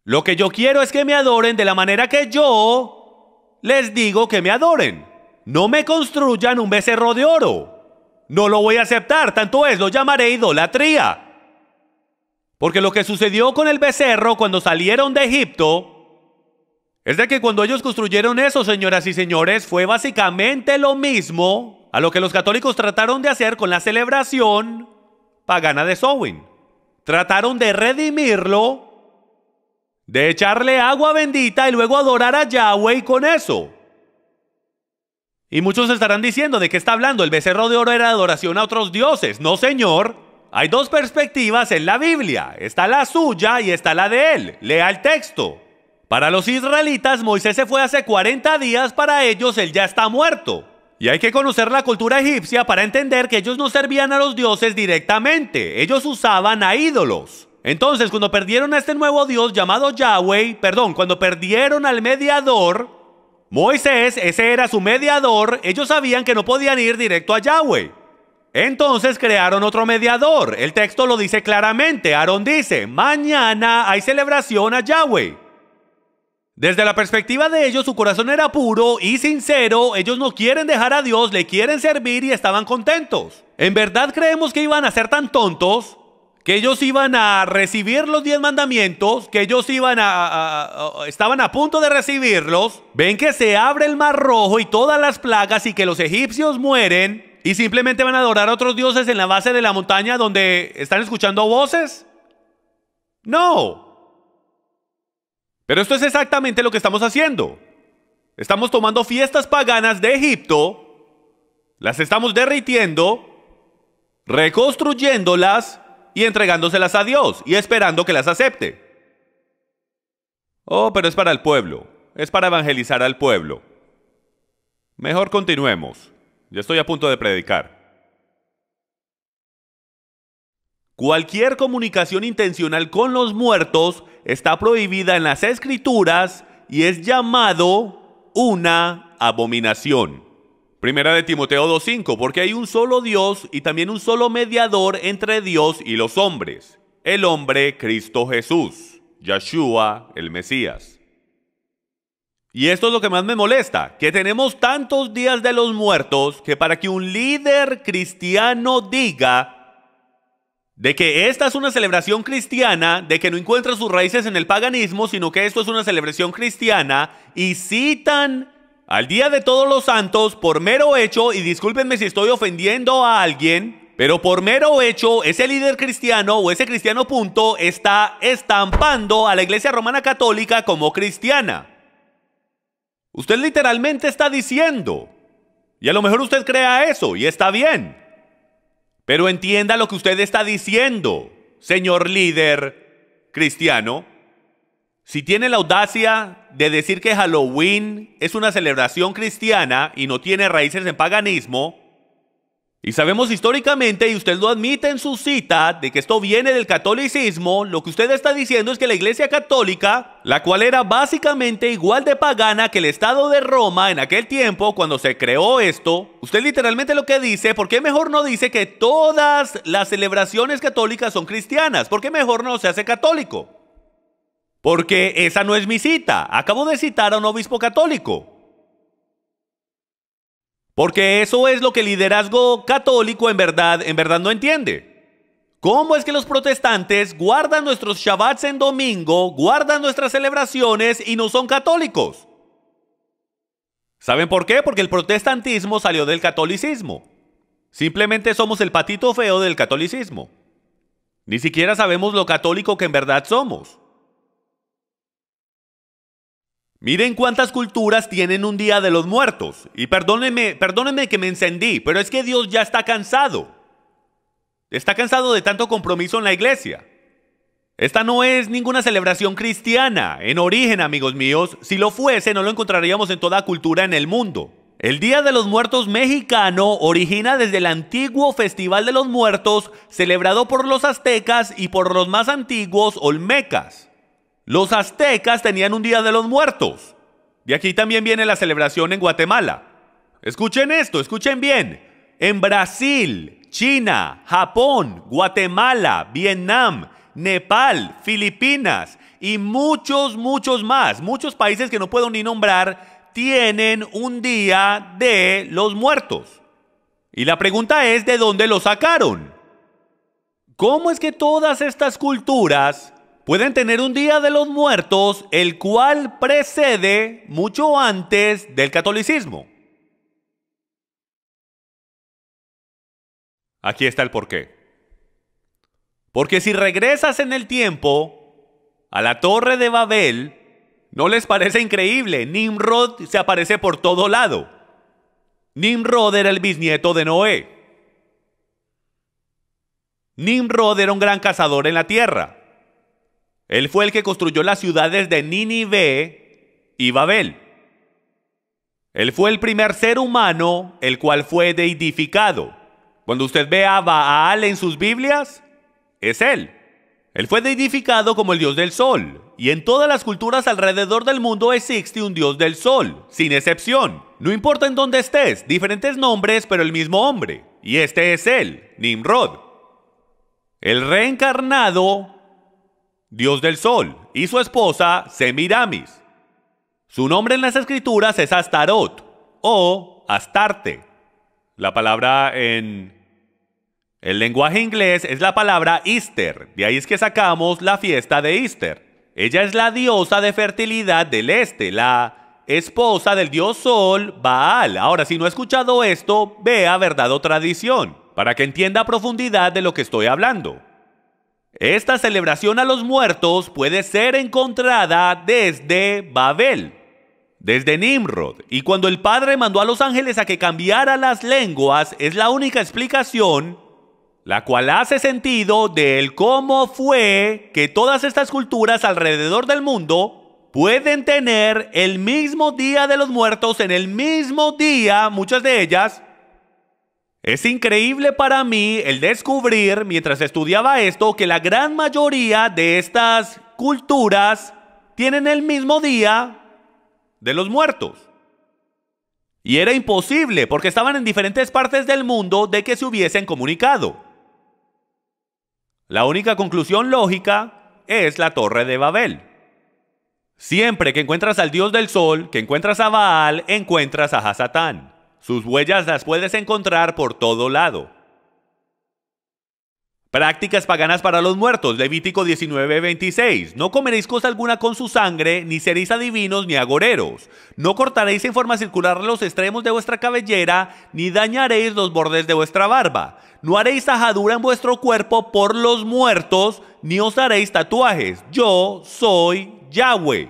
Lo que yo quiero es que me adoren de la manera que yo les digo que me adoren. No me construyan un becerro de oro. No lo voy a aceptar, tanto es, lo llamaré idolatría. Porque lo que sucedió con el becerro cuando salieron de Egipto es de que cuando ellos construyeron eso, señoras y señores, fue básicamente lo mismo a lo que los católicos trataron de hacer con la celebración pagana de Sowin. Trataron de redimirlo, de echarle agua bendita y luego adorar a Yahweh con eso. Y muchos estarán diciendo, ¿de qué está hablando? El becerro de oro era adoración a otros dioses. No, señor. Hay dos perspectivas en la Biblia. Está la suya y está la de él. Lea el texto. Para los israelitas, Moisés se fue hace 40 días, para ellos él ya está muerto. Y hay que conocer la cultura egipcia para entender que ellos no servían a los dioses directamente, ellos usaban a ídolos. Entonces, cuando perdieron a este nuevo dios llamado Yahweh, perdón, cuando perdieron al mediador, Moisés, ese era su mediador, ellos sabían que no podían ir directo a Yahweh. Entonces crearon otro mediador. El texto lo dice claramente. Aarón dice, mañana hay celebración a Yahweh. Desde la perspectiva de ellos, su corazón era puro y sincero, ellos no quieren dejar a Dios, le quieren servir y estaban contentos. ¿En verdad creemos que iban a ser tan tontos? que ellos iban a recibir los diez mandamientos, que ellos iban a, estaban a punto de recibirlos, ven que se abre el mar rojo y todas las plagas y que los egipcios mueren y simplemente van a adorar a otros dioses en la base de la montaña donde están escuchando voces. No. Pero esto es exactamente lo que estamos haciendo. Estamos tomando fiestas paganas de Egipto, las estamos derritiendo, reconstruyéndolas y entregándoselas a Dios y esperando que las acepte. Oh, pero es para el pueblo, es para evangelizar al pueblo. Mejor continuemos, Yo estoy a punto de predicar. Cualquier comunicación intencional con los muertos está prohibida en las escrituras y es llamado una abominación. Primera de Timoteo 2.5, porque hay un solo Dios y también un solo mediador entre Dios y los hombres, el hombre Cristo Jesús, Yeshua el Mesías. Y esto es lo que más me molesta, que tenemos tantos días de los muertos que para que un líder cristiano diga de que esta es una celebración cristiana, de que no encuentra sus raíces en el paganismo, sino que esto es una celebración cristiana, y citan al Día de Todos los Santos, por mero hecho, y discúlpenme si estoy ofendiendo a alguien, pero por mero hecho, ese líder cristiano o ese cristiano punto está estampando a la Iglesia Romana Católica como cristiana. Usted literalmente está diciendo, y a lo mejor usted crea eso, y está bien, pero entienda lo que usted está diciendo, señor líder cristiano. Si tiene la audacia de decir que Halloween es una celebración cristiana y no tiene raíces en paganismo, y sabemos históricamente, y usted lo admite en su cita, de que esto viene del catolicismo, lo que usted está diciendo es que la Iglesia Católica, la cual era básicamente igual de pagana que el Estado de Roma en aquel tiempo cuando se creó esto, usted literalmente lo que dice, ¿por qué mejor no dice que todas las celebraciones católicas son cristianas? ¿Por qué mejor no se hace católico? Porque esa no es mi cita. Acabo de citar a un obispo católico. Porque eso es lo que el liderazgo católico en verdad, en verdad no entiende. ¿Cómo es que los protestantes guardan nuestros Shabbats en domingo, guardan nuestras celebraciones y no son católicos? ¿Saben por qué? Porque el protestantismo salió del catolicismo. Simplemente somos el patito feo del catolicismo. Ni siquiera sabemos lo católico que en verdad somos. Miren cuántas culturas tienen un día de los muertos. Y perdónenme, perdónenme que me encendí, pero es que Dios ya está cansado. Está cansado de tanto compromiso en la iglesia. Esta no es ninguna celebración cristiana. En origen, amigos míos, si lo fuese, no lo encontraríamos en toda cultura en el mundo. El Día de los Muertos mexicano origina desde el antiguo Festival de los Muertos, celebrado por los aztecas y por los más antiguos olmecas. Los aztecas tenían un Día de los Muertos. Y aquí también viene la celebración en Guatemala. Escuchen esto, escuchen bien. En Brasil, China, Japón, Guatemala, Vietnam, Nepal, Filipinas y muchos, muchos más, muchos países que no puedo ni nombrar, tienen un día de los muertos. Y la pregunta es, ¿de dónde lo sacaron? ¿Cómo es que todas estas culturas pueden tener un Día de los Muertos, el cual precede mucho antes del catolicismo. Aquí está el porqué. Porque si regresas en el tiempo a la Torre de Babel, ¿no les parece increíble? Nimrod se aparece por todo lado. Nimrod era el bisnieto de Noé. Nimrod era un gran cazador en la tierra. Él fue el que construyó las ciudades de Nínive y Babel. Él fue el primer ser humano el cual fue deidificado. Cuando usted ve a Baal en sus Biblias, es él. Él fue deidificado como el dios del sol, y en todas las culturas alrededor del mundo existe un dios del sol, sin excepción. No importa en dónde estés, diferentes nombres, pero el mismo hombre. Y este es él, Nimrod. El reencarnado dios del sol, y su esposa Semiramis. Su nombre en las escrituras es Astarot o Astarte. La palabra en el lenguaje inglés es la palabra Easter, de ahí es que sacamos la fiesta de Easter. Ella es la diosa de fertilidad del este, la esposa del dios Sol, Baal. Ahora, si no ha escuchado esto, vea verdad o tradición, para que entienda a profundidad de lo que estoy hablando. Esta celebración a los muertos puede ser encontrada desde Babel, desde Nimrod, y cuando el Padre mandó a los ángeles a que cambiara las lenguas, es la única explicación la cual hace sentido del cómo fue que todas estas culturas alrededor del mundo pueden tener el mismo día de los muertos en el mismo día, muchas de ellas, es increíble para mí el descubrir, mientras estudiaba esto, que la gran mayoría de estas culturas tienen el mismo día de los muertos. Y era imposible, porque estaban en diferentes partes del mundo de que se hubiesen comunicado. La única conclusión lógica es la Torre de Babel. Siempre que encuentras al dios del sol, que encuentras a Baal, encuentras a Hasatán. Sus huellas las puedes encontrar por todo lado. Prácticas paganas para los muertos, Levítico 19:26. No comeréis cosa alguna con su sangre, ni seréis adivinos ni agoreros. No cortaréis en forma circular los extremos de vuestra cabellera, ni dañaréis los bordes de vuestra barba. No haréis tajadura en vuestro cuerpo por los muertos, ni os haréis tatuajes. Yo soy Yahweh.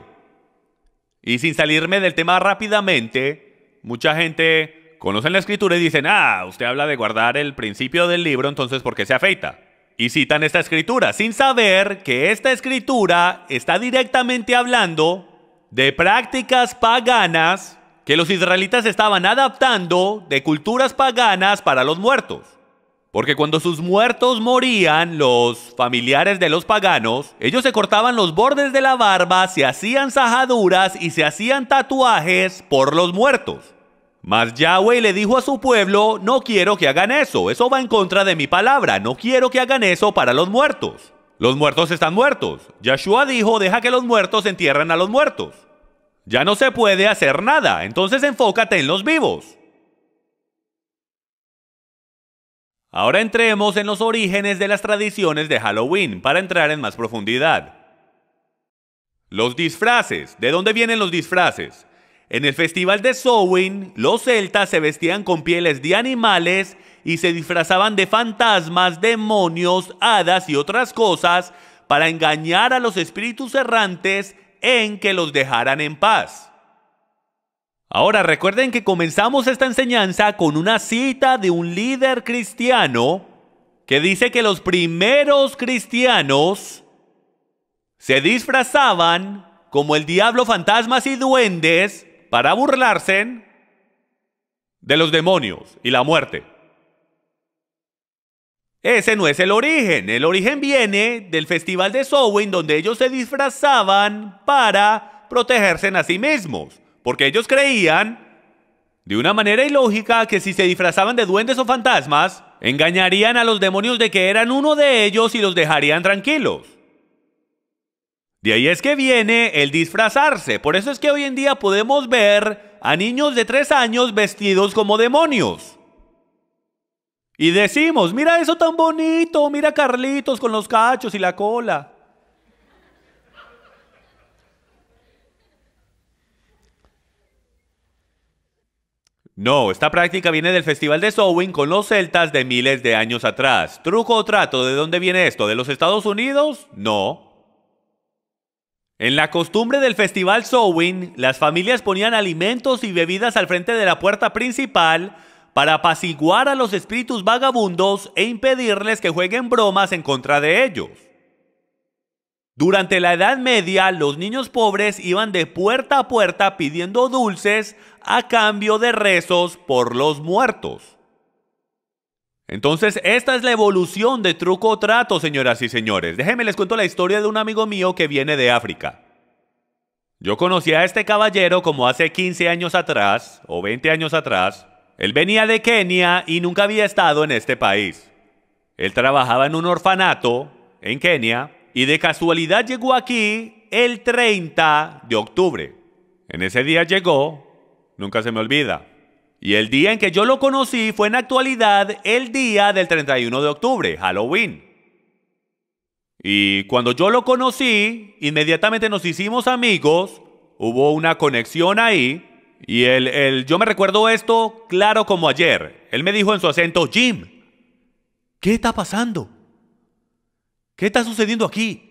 Y sin salirme del tema rápidamente, mucha gente conocen la escritura y dicen, ah, usted habla de guardar el principio del libro, entonces ¿por qué se afeita? Y citan esta escritura, sin saber que esta escritura está directamente hablando de prácticas paganas que los israelitas estaban adaptando de culturas paganas para los muertos. Porque cuando sus muertos morían, los familiares de los paganos, ellos se cortaban los bordes de la barba, se hacían sajaduras y se hacían tatuajes por los muertos. Mas Yahweh le dijo a su pueblo, no quiero que hagan eso, eso va en contra de mi palabra, no quiero que hagan eso para los muertos. Los muertos están muertos. Yahshua dijo, deja que los muertos entierren a los muertos. Ya no se puede hacer nada, entonces enfócate en los vivos. Ahora entremos en los orígenes de las tradiciones de Halloween para entrar en más profundidad. Los disfraces. ¿De dónde vienen los disfraces? En el festival de Sowin, los celtas se vestían con pieles de animales y se disfrazaban de fantasmas, demonios, hadas y otras cosas para engañar a los espíritus errantes en que los dejaran en paz. Ahora recuerden que comenzamos esta enseñanza con una cita de un líder cristiano que dice que los primeros cristianos se disfrazaban como el diablo, fantasmas y duendes para burlarse de los demonios y la muerte. Ese no es el origen. El origen viene del festival de Sowin, donde ellos se disfrazaban para protegerse a sí mismos, porque ellos creían de una manera ilógica que si se disfrazaban de duendes o fantasmas, engañarían a los demonios de que eran uno de ellos y los dejarían tranquilos. De ahí es que viene el disfrazarse. Por eso es que hoy en día podemos ver a niños de tres años vestidos como demonios. Y decimos, mira eso tan bonito, mira Carlitos con los cachos y la cola. No, esta práctica viene del Festival de sewing con los celtas de miles de años atrás. ¿Truco o trato? ¿De dónde viene esto? ¿De los Estados Unidos? No. En la costumbre del festival Sowin, las familias ponían alimentos y bebidas al frente de la puerta principal para apaciguar a los espíritus vagabundos e impedirles que jueguen bromas en contra de ellos. Durante la Edad Media, los niños pobres iban de puerta a puerta pidiendo dulces a cambio de rezos por los muertos. Entonces, esta es la evolución de truco o trato, señoras y señores. Déjenme les cuento la historia de un amigo mío que viene de África. Yo conocí a este caballero como hace 15 años atrás, o 20 años atrás. Él venía de Kenia y nunca había estado en este país. Él trabajaba en un orfanato en Kenia y de casualidad llegó aquí el 30 de octubre. En ese día llegó, nunca se me olvida, y el día en que yo lo conocí fue en actualidad el día del 31 de octubre, Halloween. Y cuando yo lo conocí, inmediatamente nos hicimos amigos, hubo una conexión ahí, y yo me recuerdo esto claro como ayer. Él me dijo en su acento, Jim, ¿qué está pasando? ¿Qué está sucediendo aquí?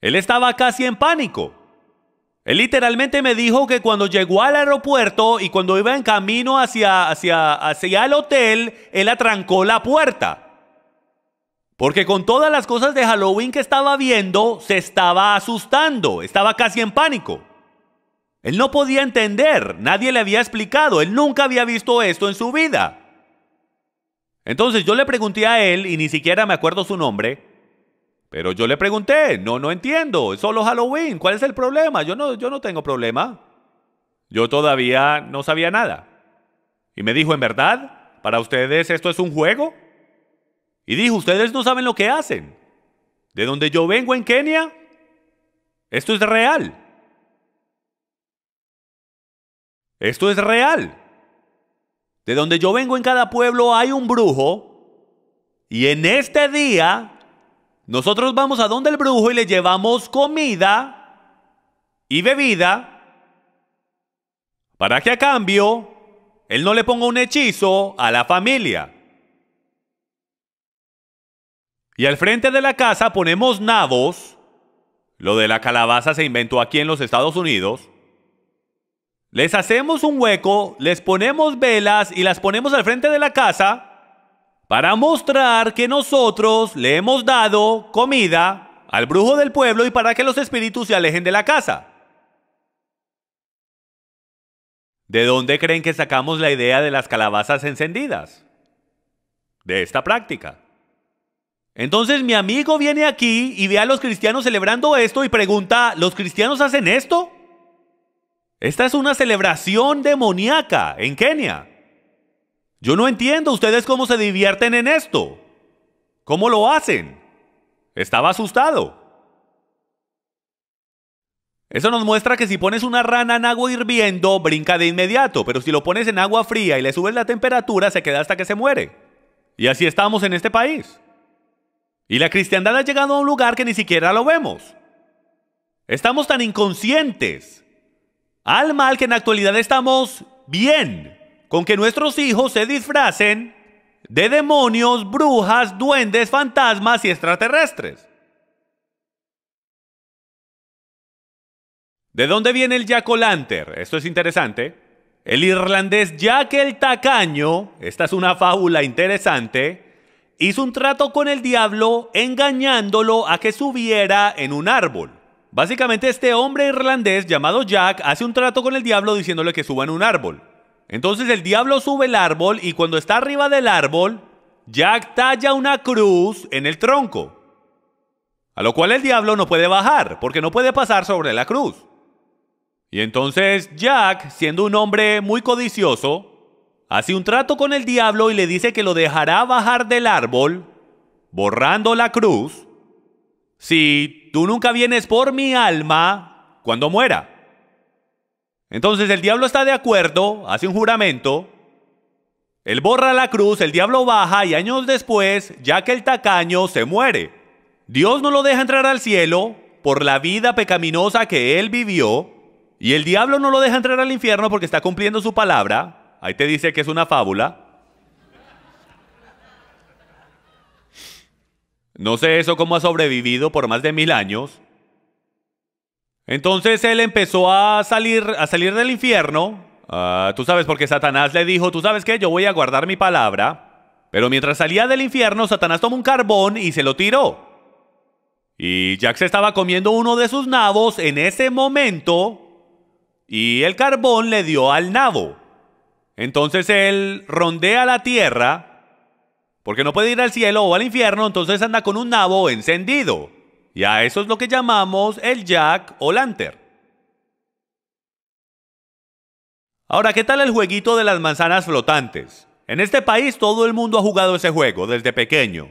Él estaba casi en pánico. Él literalmente me dijo que cuando llegó al aeropuerto y cuando iba en camino hacia, hacia, hacia el hotel, él atrancó la puerta. Porque con todas las cosas de Halloween que estaba viendo, se estaba asustando, estaba casi en pánico. Él no podía entender, nadie le había explicado, él nunca había visto esto en su vida. Entonces yo le pregunté a él, y ni siquiera me acuerdo su nombre, pero yo le pregunté, no, no entiendo, es solo Halloween, ¿cuál es el problema? Yo no, yo no tengo problema. Yo todavía no sabía nada. Y me dijo, ¿en verdad? ¿Para ustedes esto es un juego? Y dijo, ustedes no saben lo que hacen. De donde yo vengo en Kenia, esto es real. Esto es real. De donde yo vengo en cada pueblo hay un brujo y en este día nosotros vamos a donde el brujo y le llevamos comida y bebida para que a cambio él no le ponga un hechizo a la familia. Y al frente de la casa ponemos nabos. Lo de la calabaza se inventó aquí en los Estados Unidos. Les hacemos un hueco, les ponemos velas y las ponemos al frente de la casa para mostrar que nosotros le hemos dado comida al brujo del pueblo y para que los espíritus se alejen de la casa. ¿De dónde creen que sacamos la idea de las calabazas encendidas? De esta práctica. Entonces mi amigo viene aquí y ve a los cristianos celebrando esto y pregunta, ¿los cristianos hacen esto? Esta es una celebración demoníaca en Kenia. Yo no entiendo ustedes cómo se divierten en esto. ¿Cómo lo hacen? Estaba asustado. Eso nos muestra que si pones una rana en agua hirviendo, brinca de inmediato, pero si lo pones en agua fría y le subes la temperatura, se queda hasta que se muere. Y así estamos en este país. Y la cristiandad ha llegado a un lugar que ni siquiera lo vemos. Estamos tan inconscientes. Al mal que en la actualidad estamos bien con que nuestros hijos se disfracen de demonios, brujas, duendes, fantasmas y extraterrestres. ¿De dónde viene el Jack O'Lantern? Esto es interesante. El irlandés Jack el Tacaño, esta es una fábula interesante, hizo un trato con el diablo engañándolo a que subiera en un árbol. Básicamente este hombre irlandés llamado Jack hace un trato con el diablo diciéndole que suba en un árbol. Entonces el diablo sube el árbol y cuando está arriba del árbol, Jack talla una cruz en el tronco. A lo cual el diablo no puede bajar, porque no puede pasar sobre la cruz. Y entonces Jack, siendo un hombre muy codicioso, hace un trato con el diablo y le dice que lo dejará bajar del árbol, borrando la cruz, si tú nunca vienes por mi alma cuando muera. Entonces el diablo está de acuerdo, hace un juramento, él borra la cruz, el diablo baja y años después, ya que el tacaño se muere. Dios no lo deja entrar al cielo por la vida pecaminosa que él vivió y el diablo no lo deja entrar al infierno porque está cumpliendo su palabra. Ahí te dice que es una fábula. No sé eso cómo ha sobrevivido por más de mil años. Entonces él empezó a salir, a salir del infierno. Ah, tú sabes, porque Satanás le dijo, tú sabes qué, yo voy a guardar mi palabra. Pero mientras salía del infierno, Satanás tomó un carbón y se lo tiró. Y Jack se estaba comiendo uno de sus nabos en ese momento y el carbón le dio al nabo. Entonces él rondea la tierra porque no puede ir al cielo o al infierno, entonces anda con un nabo encendido. Y a eso es lo que llamamos el jack o Lanter. Ahora, ¿qué tal el jueguito de las manzanas flotantes? En este país todo el mundo ha jugado ese juego desde pequeño.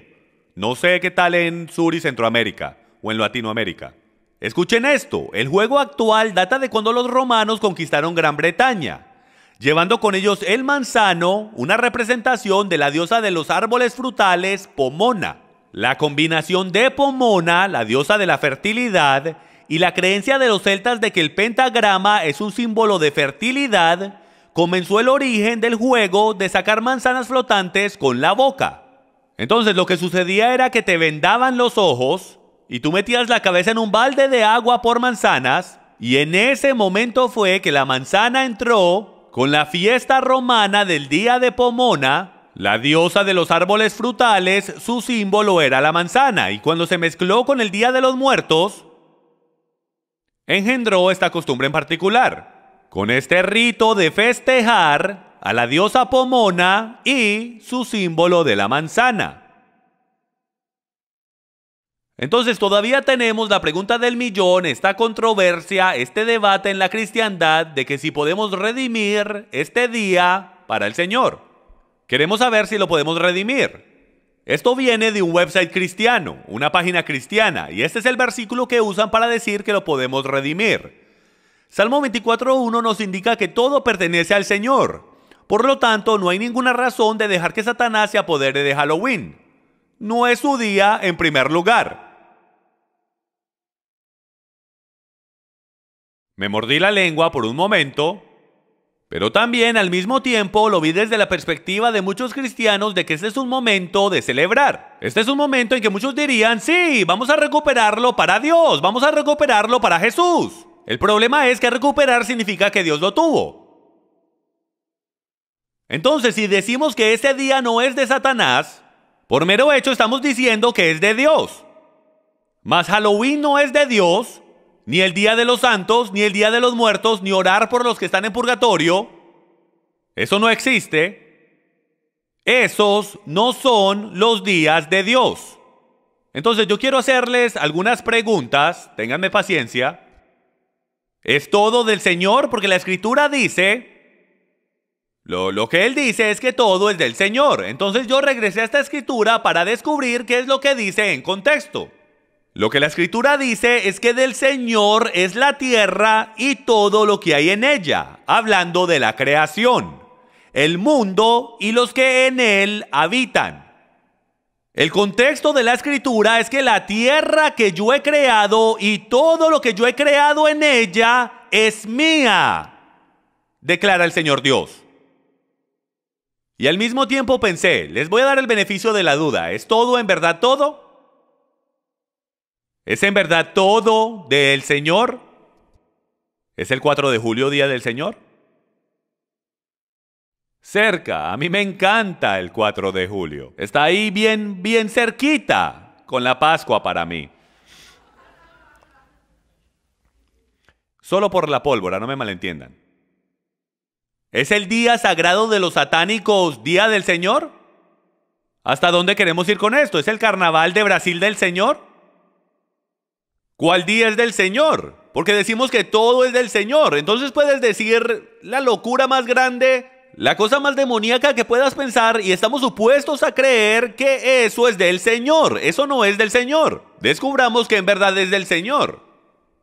No sé qué tal en Sur y Centroamérica o en Latinoamérica. Escuchen esto, el juego actual data de cuando los romanos conquistaron Gran Bretaña, llevando con ellos el manzano, una representación de la diosa de los árboles frutales, Pomona. La combinación de Pomona, la diosa de la fertilidad, y la creencia de los celtas de que el pentagrama es un símbolo de fertilidad, comenzó el origen del juego de sacar manzanas flotantes con la boca. Entonces lo que sucedía era que te vendaban los ojos y tú metías la cabeza en un balde de agua por manzanas y en ese momento fue que la manzana entró con la fiesta romana del día de Pomona la diosa de los árboles frutales, su símbolo era la manzana, y cuando se mezcló con el Día de los Muertos, engendró esta costumbre en particular. Con este rito de festejar a la diosa Pomona y su símbolo de la manzana. Entonces todavía tenemos la pregunta del millón, esta controversia, este debate en la cristiandad de que si podemos redimir este día para el Señor. Queremos saber si lo podemos redimir. Esto viene de un website cristiano, una página cristiana, y este es el versículo que usan para decir que lo podemos redimir. Salmo 24.1 nos indica que todo pertenece al Señor. Por lo tanto, no hay ninguna razón de dejar que Satanás se apodere de Halloween. No es su día en primer lugar. Me mordí la lengua por un momento pero también al mismo tiempo lo vi desde la perspectiva de muchos cristianos de que este es un momento de celebrar. Este es un momento en que muchos dirían, sí, vamos a recuperarlo para Dios, vamos a recuperarlo para Jesús. El problema es que recuperar significa que Dios lo tuvo. Entonces, si decimos que este día no es de Satanás, por mero hecho estamos diciendo que es de Dios. Mas Halloween no es de Dios, ni el día de los santos, ni el día de los muertos, ni orar por los que están en purgatorio. Eso no existe. Esos no son los días de Dios. Entonces yo quiero hacerles algunas preguntas, ténganme paciencia. ¿Es todo del Señor? Porque la escritura dice, lo, que él dice es que todo es del Señor. Entonces yo regresé a esta escritura para descubrir qué es lo que dice en contexto. Lo que la escritura dice es que del Señor es la tierra y todo lo que hay en ella, hablando de la creación, el mundo y los que en él habitan. El contexto de la escritura es que la tierra que yo he creado y todo lo que yo he creado en ella es mía, declara el Señor Dios. Y al mismo tiempo pensé, les voy a dar el beneficio de la duda, ¿es todo en verdad todo? ¿Es en verdad todo del Señor? ¿Es el 4 de julio Día del Señor? Cerca, a mí me encanta el 4 de julio. Está ahí bien, bien cerquita con la Pascua para mí. Solo por la pólvora, no me malentiendan. ¿Es el día sagrado de los satánicos, día del Señor? ¿Hasta dónde queremos ir con esto? ¿Es el carnaval de Brasil del Señor? ¿Cuál día es del Señor? Porque decimos que todo es del Señor. Entonces puedes decir la locura más grande, la cosa más demoníaca que puedas pensar y estamos supuestos a creer que eso es del Señor. Eso no es del Señor. Descubramos que en verdad es del Señor.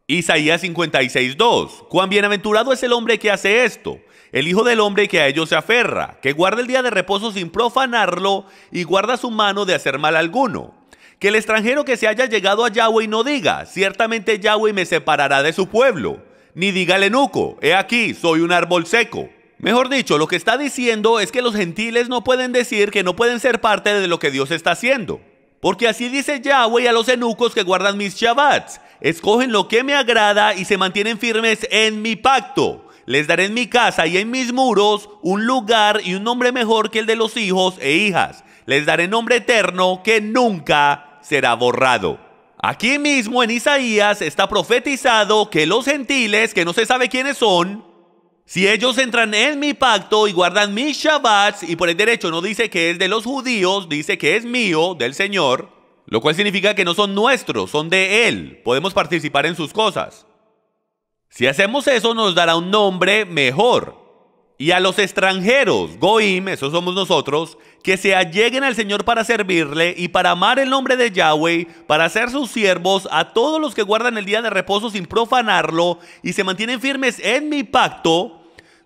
Isaías 56.2. Cuán bienaventurado es el hombre que hace esto, el hijo del hombre que a ellos se aferra, que guarda el día de reposo sin profanarlo y guarda su mano de hacer mal alguno que el extranjero que se haya llegado a Yahweh no diga, ciertamente Yahweh me separará de su pueblo, ni diga el enuco, he aquí, soy un árbol seco. Mejor dicho, lo que está diciendo es que los gentiles no pueden decir que no pueden ser parte de lo que Dios está haciendo. Porque así dice Yahweh a los enucos que guardan mis Shabbats. Escogen lo que me agrada y se mantienen firmes en mi pacto. Les daré en mi casa y en mis muros un lugar y un nombre mejor que el de los hijos e hijas. Les daré nombre eterno que nunca será borrado. Aquí mismo en Isaías está profetizado que los gentiles, que no se sabe quiénes son, si ellos entran en mi pacto y guardan mis Shabbats, y por el derecho no dice que es de los judíos, dice que es mío, del Señor, lo cual significa que no son nuestros, son de Él, podemos participar en sus cosas. Si hacemos eso nos dará un nombre mejor, y a los extranjeros, Goim, esos somos nosotros, que se alleguen al Señor para servirle y para amar el nombre de Yahweh, para ser sus siervos, a todos los que guardan el día de reposo sin profanarlo y se mantienen firmes en mi pacto,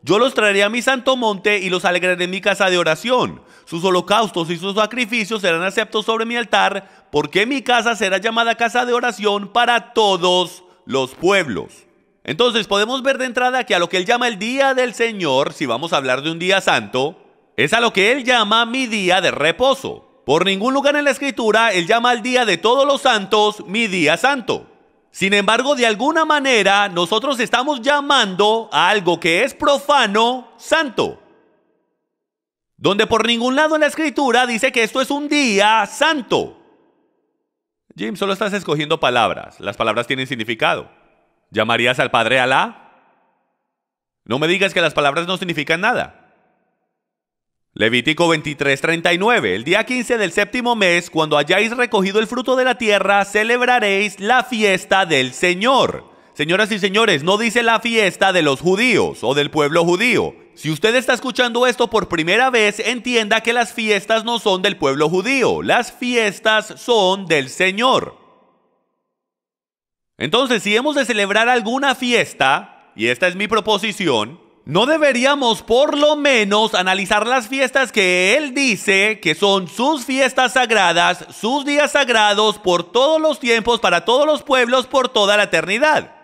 yo los traeré a mi santo monte y los alegraré en mi casa de oración. Sus holocaustos y sus sacrificios serán aceptos sobre mi altar, porque mi casa será llamada casa de oración para todos los pueblos. Entonces podemos ver de entrada que a lo que él llama el día del Señor, si vamos a hablar de un día santo, es a lo que él llama mi día de reposo. Por ningún lugar en la escritura él llama al día de todos los santos mi día santo. Sin embargo, de alguna manera nosotros estamos llamando a algo que es profano santo. Donde por ningún lado en la escritura dice que esto es un día santo. Jim, solo estás escogiendo palabras. Las palabras tienen significado. ¿Llamarías al Padre Alá? No me digas que las palabras no significan nada. Levítico 23:39 El día 15 del séptimo mes, cuando hayáis recogido el fruto de la tierra, celebraréis la fiesta del Señor. Señoras y señores, no dice la fiesta de los judíos o del pueblo judío. Si usted está escuchando esto por primera vez, entienda que las fiestas no son del pueblo judío, las fiestas son del Señor. Entonces, si hemos de celebrar alguna fiesta, y esta es mi proposición, ¿no deberíamos por lo menos analizar las fiestas que él dice que son sus fiestas sagradas, sus días sagrados por todos los tiempos, para todos los pueblos, por toda la eternidad?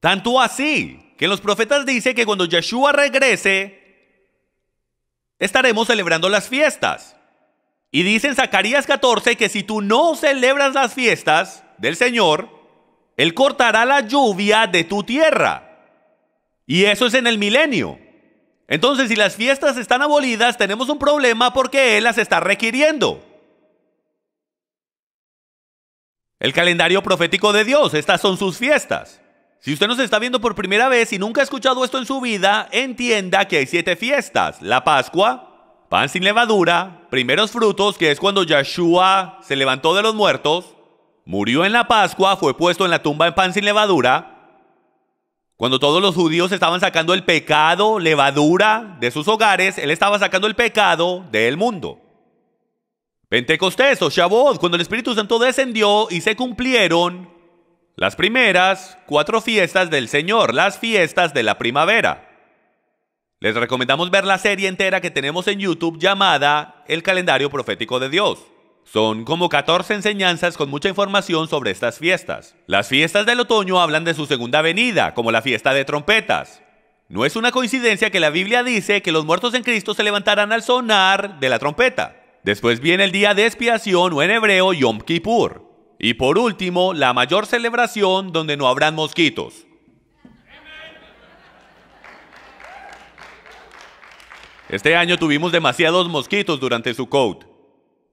Tanto así que los profetas dicen que cuando Yeshua regrese, estaremos celebrando las fiestas. Y dicen Zacarías 14 que si tú no celebras las fiestas, del Señor, Él cortará la lluvia de tu tierra. Y eso es en el milenio. Entonces, si las fiestas están abolidas, tenemos un problema porque Él las está requiriendo. El calendario profético de Dios, estas son sus fiestas. Si usted nos está viendo por primera vez y nunca ha escuchado esto en su vida, entienda que hay siete fiestas. La Pascua, pan sin levadura, primeros frutos, que es cuando Yeshua se levantó de los muertos, murió en la Pascua, fue puesto en la tumba en pan sin levadura, cuando todos los judíos estaban sacando el pecado, levadura de sus hogares, él estaba sacando el pecado del mundo. Pentecostés o cuando el Espíritu Santo descendió y se cumplieron las primeras cuatro fiestas del Señor, las fiestas de la primavera. Les recomendamos ver la serie entera que tenemos en YouTube llamada El calendario profético de Dios. Son como 14 enseñanzas con mucha información sobre estas fiestas. Las fiestas del otoño hablan de su segunda venida, como la fiesta de trompetas. No es una coincidencia que la Biblia dice que los muertos en Cristo se levantarán al sonar de la trompeta. Después viene el día de expiación o en hebreo Yom Kippur. Y por último, la mayor celebración donde no habrán mosquitos. Este año tuvimos demasiados mosquitos durante su Sukkot.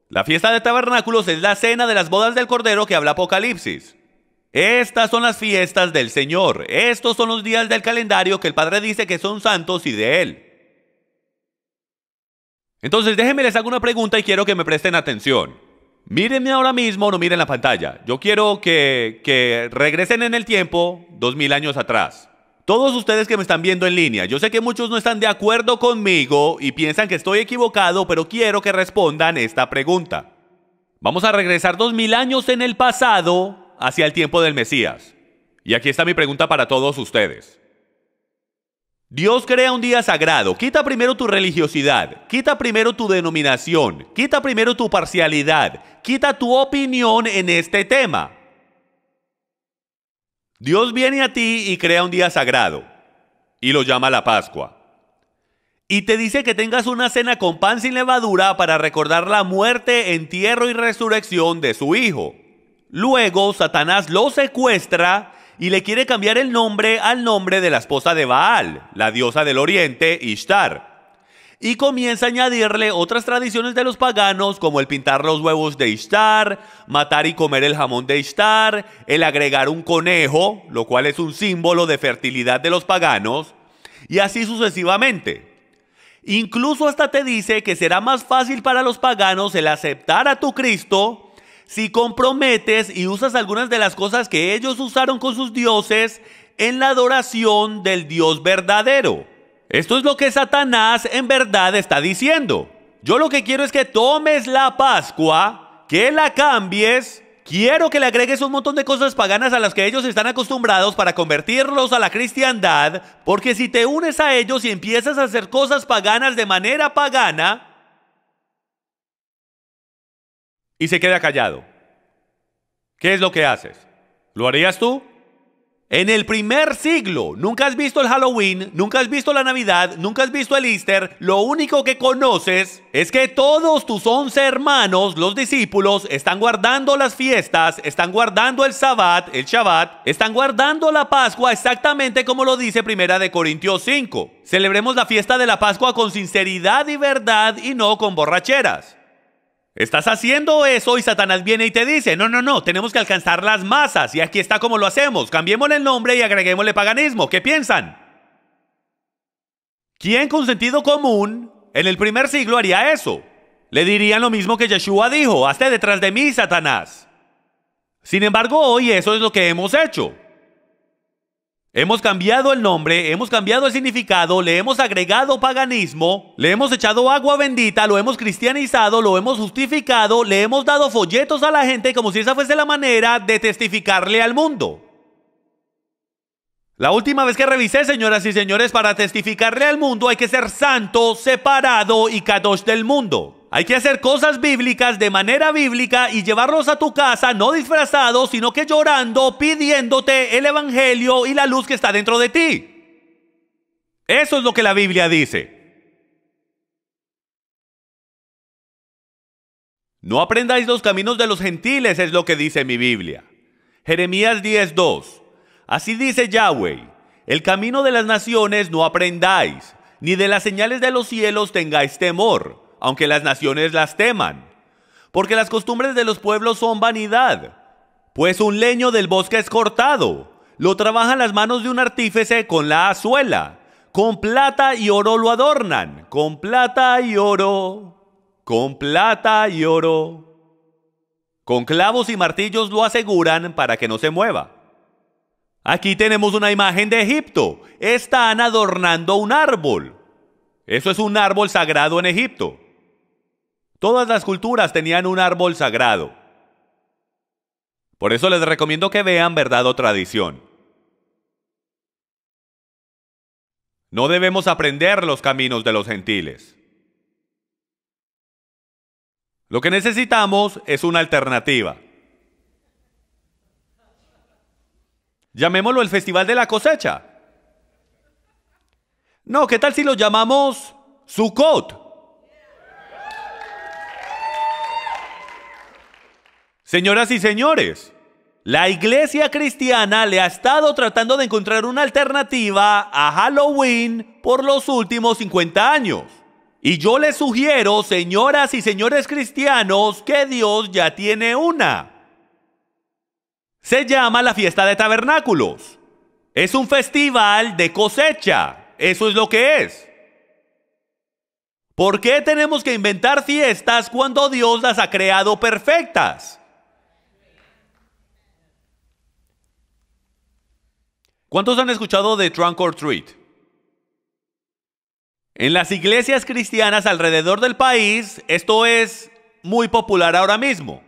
La fiesta de tabernáculos es la cena de las bodas del Cordero que habla Apocalipsis. Estas son las fiestas del Señor. Estos son los días del calendario que el Padre dice que son santos y de Él. Entonces déjenme les hago una pregunta y quiero que me presten atención. Mírenme ahora mismo, no miren la pantalla. Yo quiero que, que regresen en el tiempo dos mil años atrás. Todos ustedes que me están viendo en línea, yo sé que muchos no están de acuerdo conmigo y piensan que estoy equivocado, pero quiero que respondan esta pregunta. Vamos a regresar dos mil años en el pasado hacia el tiempo del Mesías. Y aquí está mi pregunta para todos ustedes. Dios crea un día sagrado. Quita primero tu religiosidad, quita primero tu denominación, quita primero tu parcialidad, quita tu opinión en este tema. Dios viene a ti y crea un día sagrado y lo llama la Pascua. Y te dice que tengas una cena con pan sin levadura para recordar la muerte, entierro y resurrección de su hijo. Luego Satanás lo secuestra y le quiere cambiar el nombre al nombre de la esposa de Baal, la diosa del oriente, Ishtar y comienza a añadirle otras tradiciones de los paganos como el pintar los huevos de Ishtar, matar y comer el jamón de Ishtar, el agregar un conejo, lo cual es un símbolo de fertilidad de los paganos, y así sucesivamente. Incluso hasta te dice que será más fácil para los paganos el aceptar a tu Cristo si comprometes y usas algunas de las cosas que ellos usaron con sus dioses en la adoración del Dios verdadero. Esto es lo que Satanás en verdad está diciendo. Yo lo que quiero es que tomes la Pascua, que la cambies. Quiero que le agregues un montón de cosas paganas a las que ellos están acostumbrados para convertirlos a la cristiandad, porque si te unes a ellos y empiezas a hacer cosas paganas de manera pagana, y se queda callado. ¿Qué es lo que haces? ¿Lo harías tú? En el primer siglo, nunca has visto el Halloween, nunca has visto la Navidad, nunca has visto el Easter, lo único que conoces es que todos tus once hermanos, los discípulos, están guardando las fiestas, están guardando el Sabbat, el Shabbat, están guardando la Pascua exactamente como lo dice Primera de Corintios 5. Celebremos la fiesta de la Pascua con sinceridad y verdad y no con borracheras. Estás haciendo eso y Satanás viene y te dice, no, no, no, tenemos que alcanzar las masas y aquí está como lo hacemos, cambiémosle el nombre y agreguémosle paganismo, ¿qué piensan? ¿Quién con sentido común en el primer siglo haría eso? Le dirían lo mismo que Yeshua dijo, hazte detrás de mí, Satanás. Sin embargo, hoy eso es lo que hemos hecho. Hemos cambiado el nombre, hemos cambiado el significado, le hemos agregado paganismo, le hemos echado agua bendita, lo hemos cristianizado, lo hemos justificado, le hemos dado folletos a la gente como si esa fuese la manera de testificarle al mundo. La última vez que revisé, señoras y señores, para testificarle al mundo hay que ser santo, separado y kadosh del mundo. Hay que hacer cosas bíblicas de manera bíblica y llevarlos a tu casa no disfrazados, sino que llorando, pidiéndote el Evangelio y la luz que está dentro de ti. Eso es lo que la Biblia dice. No aprendáis los caminos de los gentiles, es lo que dice mi Biblia. Jeremías 10:2. Así dice Yahweh, el camino de las naciones no aprendáis, ni de las señales de los cielos tengáis temor aunque las naciones las teman. Porque las costumbres de los pueblos son vanidad, pues un leño del bosque es cortado, lo trabajan las manos de un artífice con la azuela, con plata y oro lo adornan, con plata y oro, con plata y oro. Con clavos y martillos lo aseguran para que no se mueva. Aquí tenemos una imagen de Egipto. Están adornando un árbol. Eso es un árbol sagrado en Egipto. Todas las culturas tenían un árbol sagrado. Por eso les recomiendo que vean verdad o tradición. No debemos aprender los caminos de los gentiles. Lo que necesitamos es una alternativa. Llamémoslo el Festival de la Cosecha. No, ¿qué tal si lo llamamos Sukkot? Señoras y señores, la iglesia cristiana le ha estado tratando de encontrar una alternativa a Halloween por los últimos 50 años. Y yo les sugiero, señoras y señores cristianos, que Dios ya tiene una. Se llama la fiesta de tabernáculos. Es un festival de cosecha. Eso es lo que es. ¿Por qué tenemos que inventar fiestas cuando Dios las ha creado perfectas? ¿Cuántos han escuchado de Trunk or Treat? En las iglesias cristianas alrededor del país, esto es muy popular ahora mismo.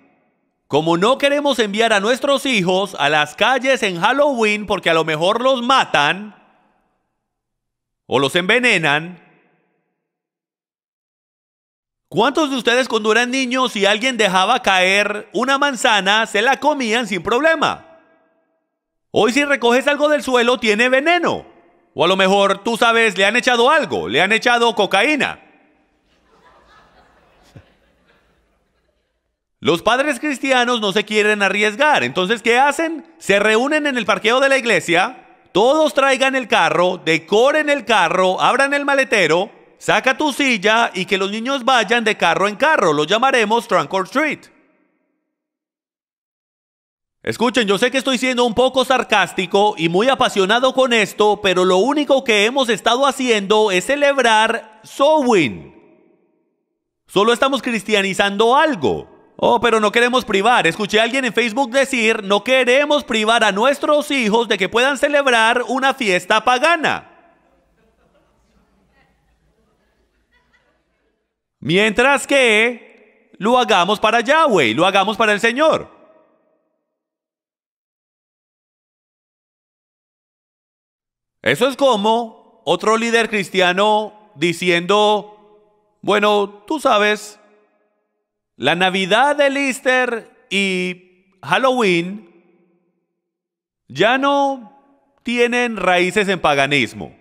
Como no queremos enviar a nuestros hijos a las calles en Halloween porque a lo mejor los matan o los envenenan, ¿cuántos de ustedes cuando eran niños si alguien dejaba caer una manzana se la comían sin problema? Hoy si recoges algo del suelo tiene veneno. O a lo mejor tú sabes, le han echado algo, le han echado cocaína. Los padres cristianos no se quieren arriesgar, entonces ¿qué hacen? Se reúnen en el parqueo de la iglesia, todos traigan el carro, decoren el carro, abran el maletero, saca tu silla y que los niños vayan de carro en carro, lo llamaremos Trunk Street. Escuchen, yo sé que estoy siendo un poco sarcástico y muy apasionado con esto, pero lo único que hemos estado haciendo es celebrar Sowin. Solo estamos cristianizando algo. Oh, pero no queremos privar. Escuché a alguien en Facebook decir, no queremos privar a nuestros hijos de que puedan celebrar una fiesta pagana. Mientras que lo hagamos para Yahweh, lo hagamos para el Señor. Eso es como otro líder cristiano diciendo, bueno, tú sabes, la Navidad del Easter y Halloween ya no tienen raíces en paganismo.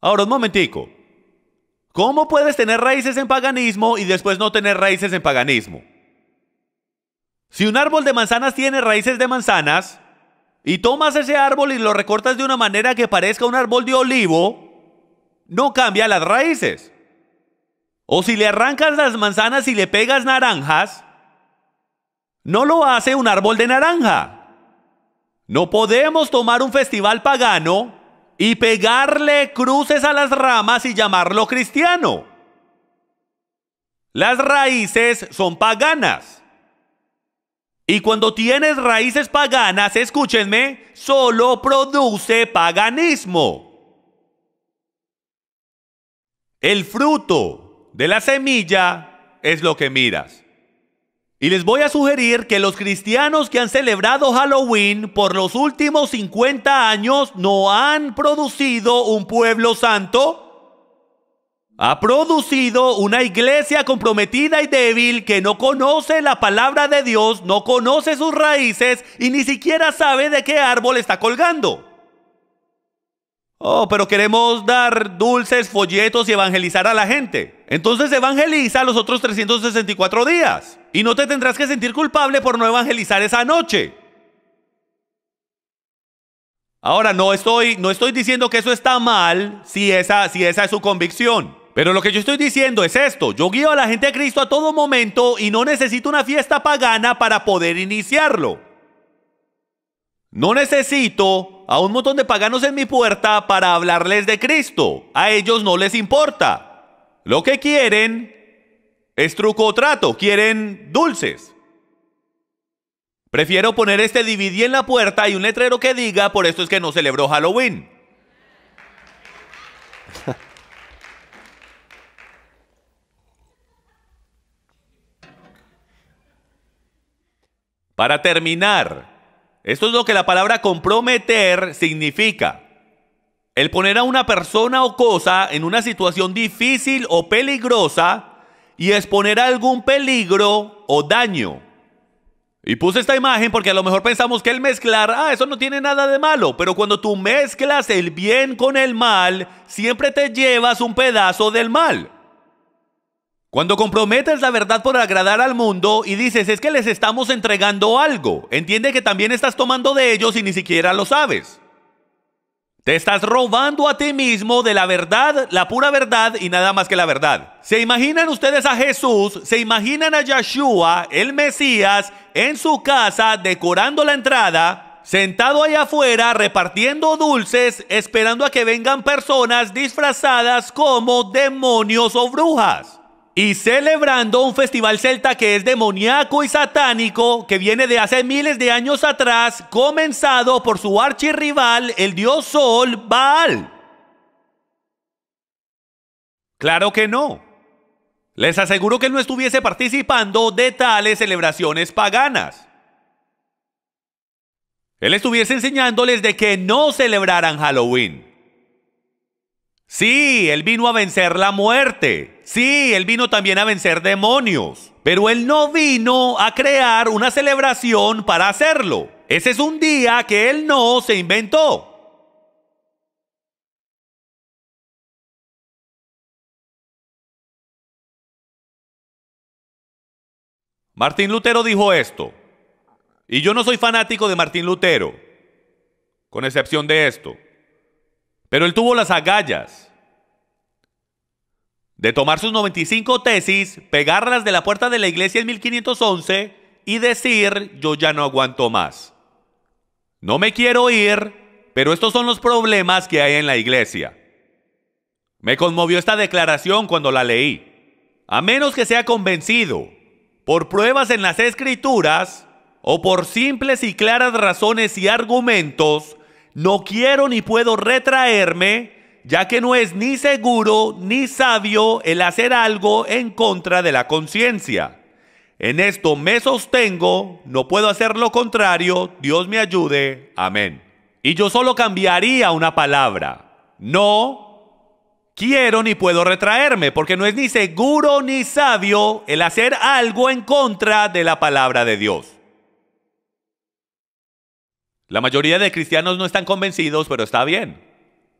Ahora un momentico. ¿Cómo puedes tener raíces en paganismo y después no tener raíces en paganismo? Si un árbol de manzanas tiene raíces de manzanas, y tomas ese árbol y lo recortas de una manera que parezca un árbol de olivo, no cambia las raíces. O si le arrancas las manzanas y le pegas naranjas, no lo hace un árbol de naranja. No podemos tomar un festival pagano y pegarle cruces a las ramas y llamarlo cristiano. Las raíces son paganas. Y cuando tienes raíces paganas, escúchenme, solo produce paganismo. El fruto de la semilla es lo que miras. Y les voy a sugerir que los cristianos que han celebrado Halloween por los últimos 50 años no han producido un pueblo santo ha producido una iglesia comprometida y débil que no conoce la palabra de Dios, no conoce sus raíces y ni siquiera sabe de qué árbol está colgando. Oh, pero queremos dar dulces, folletos y evangelizar a la gente. Entonces evangeliza los otros 364 días y no te tendrás que sentir culpable por no evangelizar esa noche. Ahora, no estoy, no estoy diciendo que eso está mal esa, si esa es su convicción. Pero lo que yo estoy diciendo es esto, yo guío a la gente a Cristo a todo momento y no necesito una fiesta pagana para poder iniciarlo. No necesito a un montón de paganos en mi puerta para hablarles de Cristo. A ellos no les importa. Lo que quieren es truco o trato, quieren dulces. Prefiero poner este DVD en la puerta y un letrero que diga, por esto es que no celebró Halloween. Para terminar, esto es lo que la palabra comprometer significa. El poner a una persona o cosa en una situación difícil o peligrosa y exponer algún peligro o daño. Y puse esta imagen porque a lo mejor pensamos que el mezclar, ah, eso no tiene nada de malo, pero cuando tú mezclas el bien con el mal, siempre te llevas un pedazo del mal. Cuando comprometes la verdad por agradar al mundo y dices es que les estamos entregando algo, entiende que también estás tomando de ellos y ni siquiera lo sabes. Te estás robando a ti mismo de la verdad, la pura verdad y nada más que la verdad. ¿Se imaginan ustedes a Jesús? ¿Se imaginan a Yeshua, el Mesías, en su casa decorando la entrada? Sentado allá afuera repartiendo dulces, esperando a que vengan personas disfrazadas como demonios o brujas y celebrando un festival celta que es demoníaco y satánico, que viene de hace miles de años atrás, comenzado por su archirrival, el dios Sol Baal. Claro que no. Les aseguro que él no estuviese participando de tales celebraciones paganas. Él estuviese enseñándoles de que no celebraran Halloween. Sí, Él vino a vencer la muerte. Sí, Él vino también a vencer demonios. Pero Él no vino a crear una celebración para hacerlo. Ese es un día que Él no se inventó. Martín Lutero dijo esto, y yo no soy fanático de Martín Lutero, con excepción de esto. Pero él tuvo las agallas de tomar sus 95 tesis, pegarlas de la puerta de la iglesia en 1511 y decir, yo ya no aguanto más. No me quiero ir, pero estos son los problemas que hay en la iglesia. Me conmovió esta declaración cuando la leí. A menos que sea convencido por pruebas en las escrituras o por simples y claras razones y argumentos, no quiero ni puedo retraerme, ya que no es ni seguro ni sabio el hacer algo en contra de la conciencia. En esto me sostengo, no puedo hacer lo contrario, Dios me ayude, amén. Y yo solo cambiaría una palabra, no quiero ni puedo retraerme, porque no es ni seguro ni sabio el hacer algo en contra de la palabra de Dios. La mayoría de cristianos no están convencidos, pero está bien.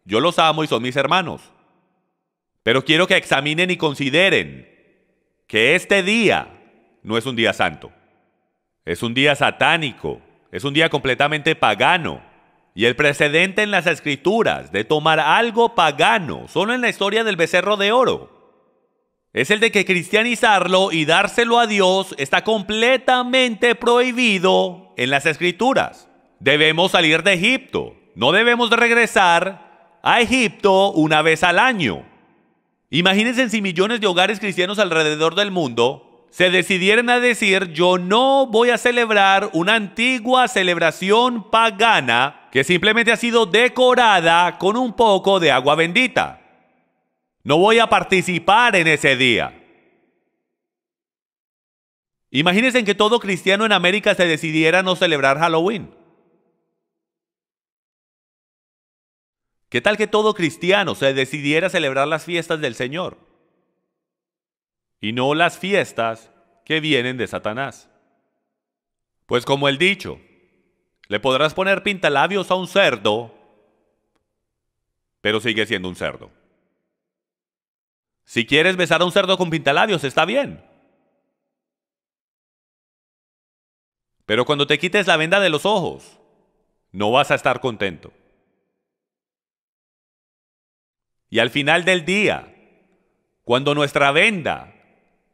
Yo los amo y son mis hermanos. Pero quiero que examinen y consideren que este día no es un día santo. Es un día satánico, es un día completamente pagano. Y el precedente en las escrituras de tomar algo pagano, solo en la historia del becerro de oro, es el de que cristianizarlo y dárselo a Dios está completamente prohibido en las escrituras. Debemos salir de Egipto. No debemos regresar a Egipto una vez al año. Imagínense si millones de hogares cristianos alrededor del mundo se decidieran a decir yo no voy a celebrar una antigua celebración pagana que simplemente ha sido decorada con un poco de agua bendita. No voy a participar en ese día. Imagínense que todo cristiano en América se decidiera no celebrar Halloween. ¿Qué tal que todo cristiano se decidiera a celebrar las fiestas del Señor? Y no las fiestas que vienen de Satanás. Pues como el dicho, le podrás poner pintalabios a un cerdo, pero sigue siendo un cerdo. Si quieres besar a un cerdo con pintalabios, está bien. Pero cuando te quites la venda de los ojos, no vas a estar contento. Y al final del día, cuando nuestra venda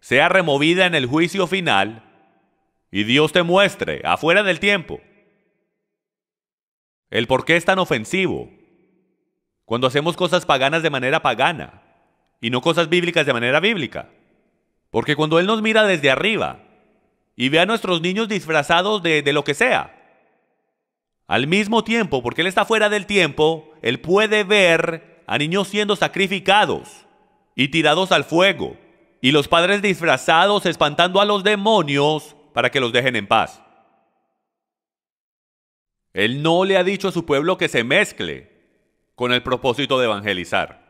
sea removida en el juicio final y Dios te muestre, afuera del tiempo, el por qué es tan ofensivo cuando hacemos cosas paganas de manera pagana y no cosas bíblicas de manera bíblica. Porque cuando Él nos mira desde arriba y ve a nuestros niños disfrazados de, lo que sea, al mismo tiempo, porque Él está fuera del tiempo, Él puede ver a niños siendo sacrificados y tirados al fuego, y los padres disfrazados espantando a los demonios para que los dejen en paz. Él no le ha dicho a su pueblo que se mezcle con el propósito de evangelizar.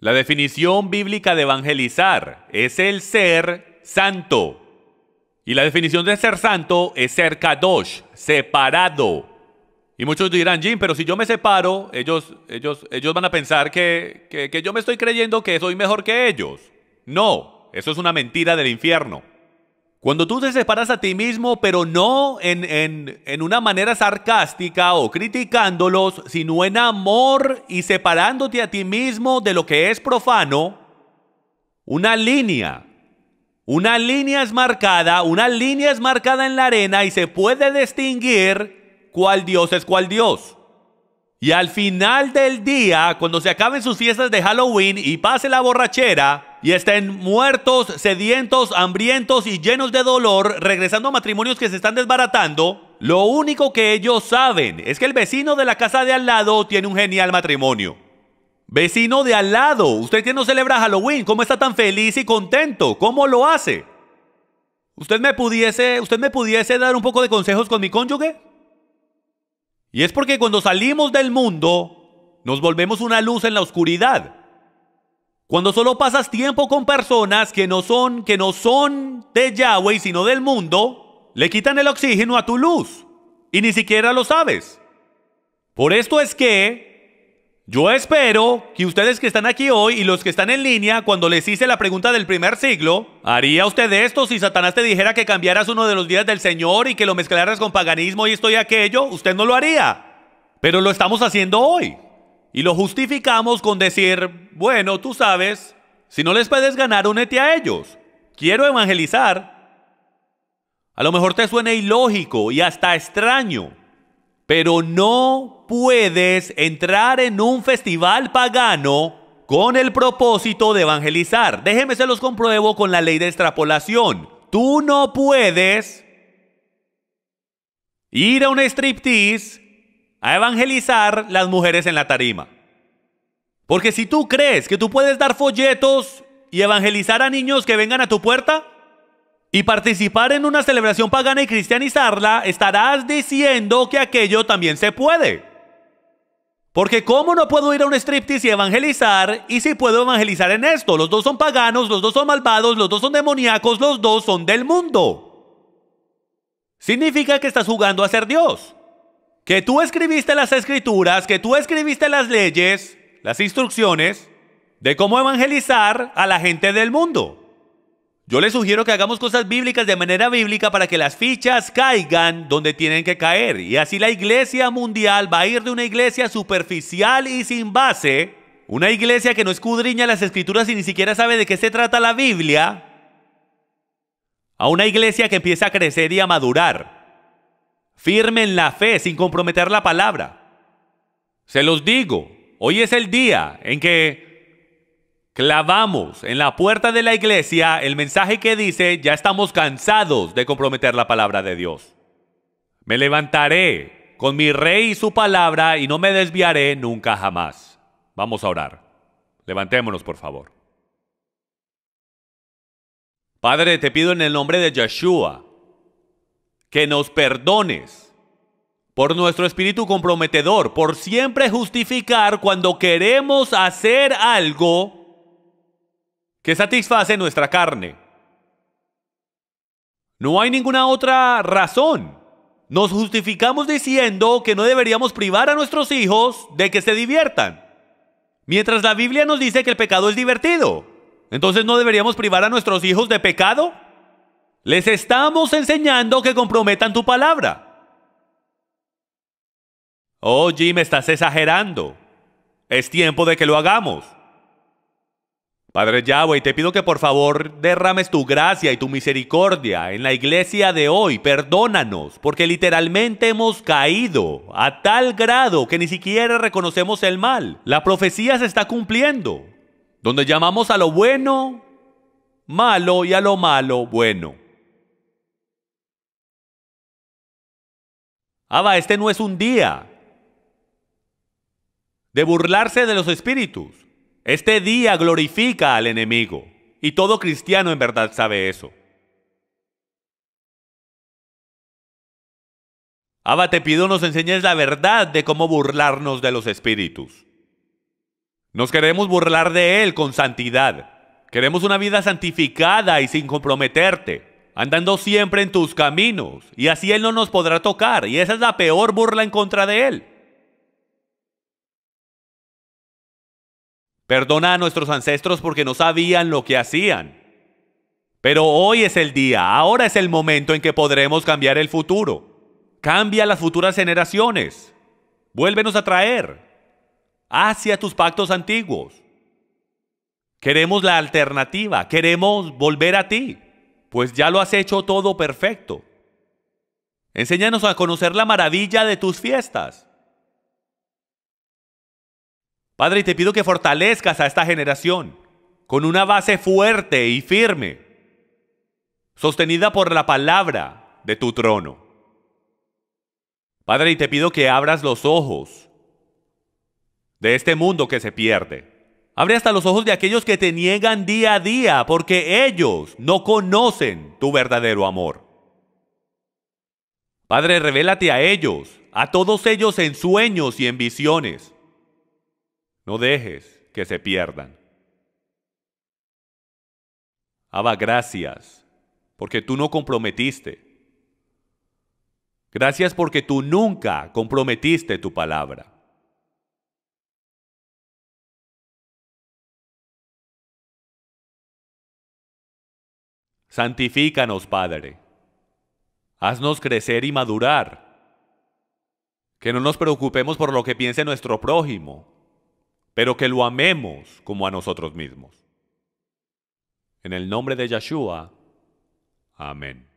La definición bíblica de evangelizar es el ser santo. Y la definición de ser santo es ser kadosh, separado, y muchos dirán, Jim, pero si yo me separo, ellos, ellos, ellos van a pensar que, que, yo me estoy creyendo que soy mejor que ellos. No, eso es una mentira del infierno. Cuando tú te separas a ti mismo, pero no en, en, en, una manera sarcástica o criticándolos, sino en amor y separándote a ti mismo de lo que es profano, una línea, una línea es marcada, una línea es marcada en la arena y se puede distinguir cuál Dios es cuál Dios. Y al final del día, cuando se acaben sus fiestas de Halloween y pase la borrachera, y estén muertos, sedientos, hambrientos y llenos de dolor, regresando a matrimonios que se están desbaratando, lo único que ellos saben es que el vecino de la casa de al lado tiene un genial matrimonio. Vecino de al lado, usted que no celebra Halloween, ¿cómo está tan feliz y contento? ¿Cómo lo hace? ¿Usted me pudiese, usted me pudiese dar un poco de consejos con mi cónyuge? Y es porque cuando salimos del mundo, nos volvemos una luz en la oscuridad. Cuando solo pasas tiempo con personas que no son, que no son de Yahweh, sino del mundo, le quitan el oxígeno a tu luz. Y ni siquiera lo sabes. Por esto es que yo espero que ustedes que están aquí hoy y los que están en línea, cuando les hice la pregunta del primer siglo, ¿haría usted esto si Satanás te dijera que cambiaras uno de los días del Señor y que lo mezclaras con paganismo y esto y aquello? Usted no lo haría. Pero lo estamos haciendo hoy. Y lo justificamos con decir, bueno, tú sabes, si no les puedes ganar, únete a ellos. Quiero evangelizar. A lo mejor te suene ilógico y hasta extraño, pero no puedes entrar en un festival pagano con el propósito de evangelizar. Déjeme se los compruebo con la ley de extrapolación. Tú no puedes ir a un striptease a evangelizar las mujeres en la tarima. Porque si tú crees que tú puedes dar folletos y evangelizar a niños que vengan a tu puerta, y participar en una celebración pagana y cristianizarla, estarás diciendo que aquello también se puede. Porque ¿cómo no puedo ir a un striptease y evangelizar? Y si puedo evangelizar en esto, los dos son paganos, los dos son malvados, los dos son demoníacos, los dos son del mundo. Significa que estás jugando a ser Dios. Que tú escribiste las escrituras, que tú escribiste las leyes, las instrucciones de cómo evangelizar a la gente del mundo. Yo les sugiero que hagamos cosas bíblicas de manera bíblica para que las fichas caigan donde tienen que caer. Y así la iglesia mundial va a ir de una iglesia superficial y sin base, una iglesia que no escudriña las escrituras y ni siquiera sabe de qué se trata la Biblia, a una iglesia que empieza a crecer y a madurar, firme en la fe, sin comprometer la palabra. Se los digo, hoy es el día en que Clavamos en la puerta de la iglesia el mensaje que dice, ya estamos cansados de comprometer la palabra de Dios. Me levantaré con mi rey y su palabra y no me desviaré nunca jamás. Vamos a orar. Levantémonos, por favor. Padre, te pido en el nombre de Yeshua que nos perdones por nuestro espíritu comprometedor, por siempre justificar cuando queremos hacer algo que satisface nuestra carne. No hay ninguna otra razón. Nos justificamos diciendo que no deberíamos privar a nuestros hijos de que se diviertan. Mientras la Biblia nos dice que el pecado es divertido, entonces no deberíamos privar a nuestros hijos de pecado. Les estamos enseñando que comprometan tu palabra. Oh, Jim, estás exagerando. Es tiempo de que lo hagamos. Padre Yahweh, te pido que por favor derrames tu gracia y tu misericordia en la iglesia de hoy. Perdónanos, porque literalmente hemos caído a tal grado que ni siquiera reconocemos el mal. La profecía se está cumpliendo, donde llamamos a lo bueno malo y a lo malo bueno. Abba, este no es un día de burlarse de los espíritus. Este día glorifica al enemigo y todo cristiano en verdad sabe eso. Abba, te pido nos enseñes la verdad de cómo burlarnos de los espíritus. Nos queremos burlar de Él con santidad. Queremos una vida santificada y sin comprometerte, andando siempre en tus caminos, y así Él no nos podrá tocar, y esa es la peor burla en contra de Él. Perdona a nuestros ancestros porque no sabían lo que hacían. Pero hoy es el día, ahora es el momento en que podremos cambiar el futuro. Cambia las futuras generaciones. Vuélvenos a traer hacia tus pactos antiguos. Queremos la alternativa, queremos volver a ti, pues ya lo has hecho todo perfecto. Enséñanos a conocer la maravilla de tus fiestas. Padre, y te pido que fortalezcas a esta generación con una base fuerte y firme, sostenida por la palabra de tu trono. Padre, y te pido que abras los ojos de este mundo que se pierde. Abre hasta los ojos de aquellos que te niegan día a día, porque ellos no conocen tu verdadero amor. Padre, revélate a ellos, a todos ellos en sueños y en visiones no dejes que se pierdan. Abba, gracias, porque tú no comprometiste. Gracias porque tú nunca comprometiste tu palabra. Santifícanos, Padre. Haznos crecer y madurar. Que no nos preocupemos por lo que piense nuestro prójimo, pero que lo amemos como a nosotros mismos. En el nombre de Yeshua. Amén.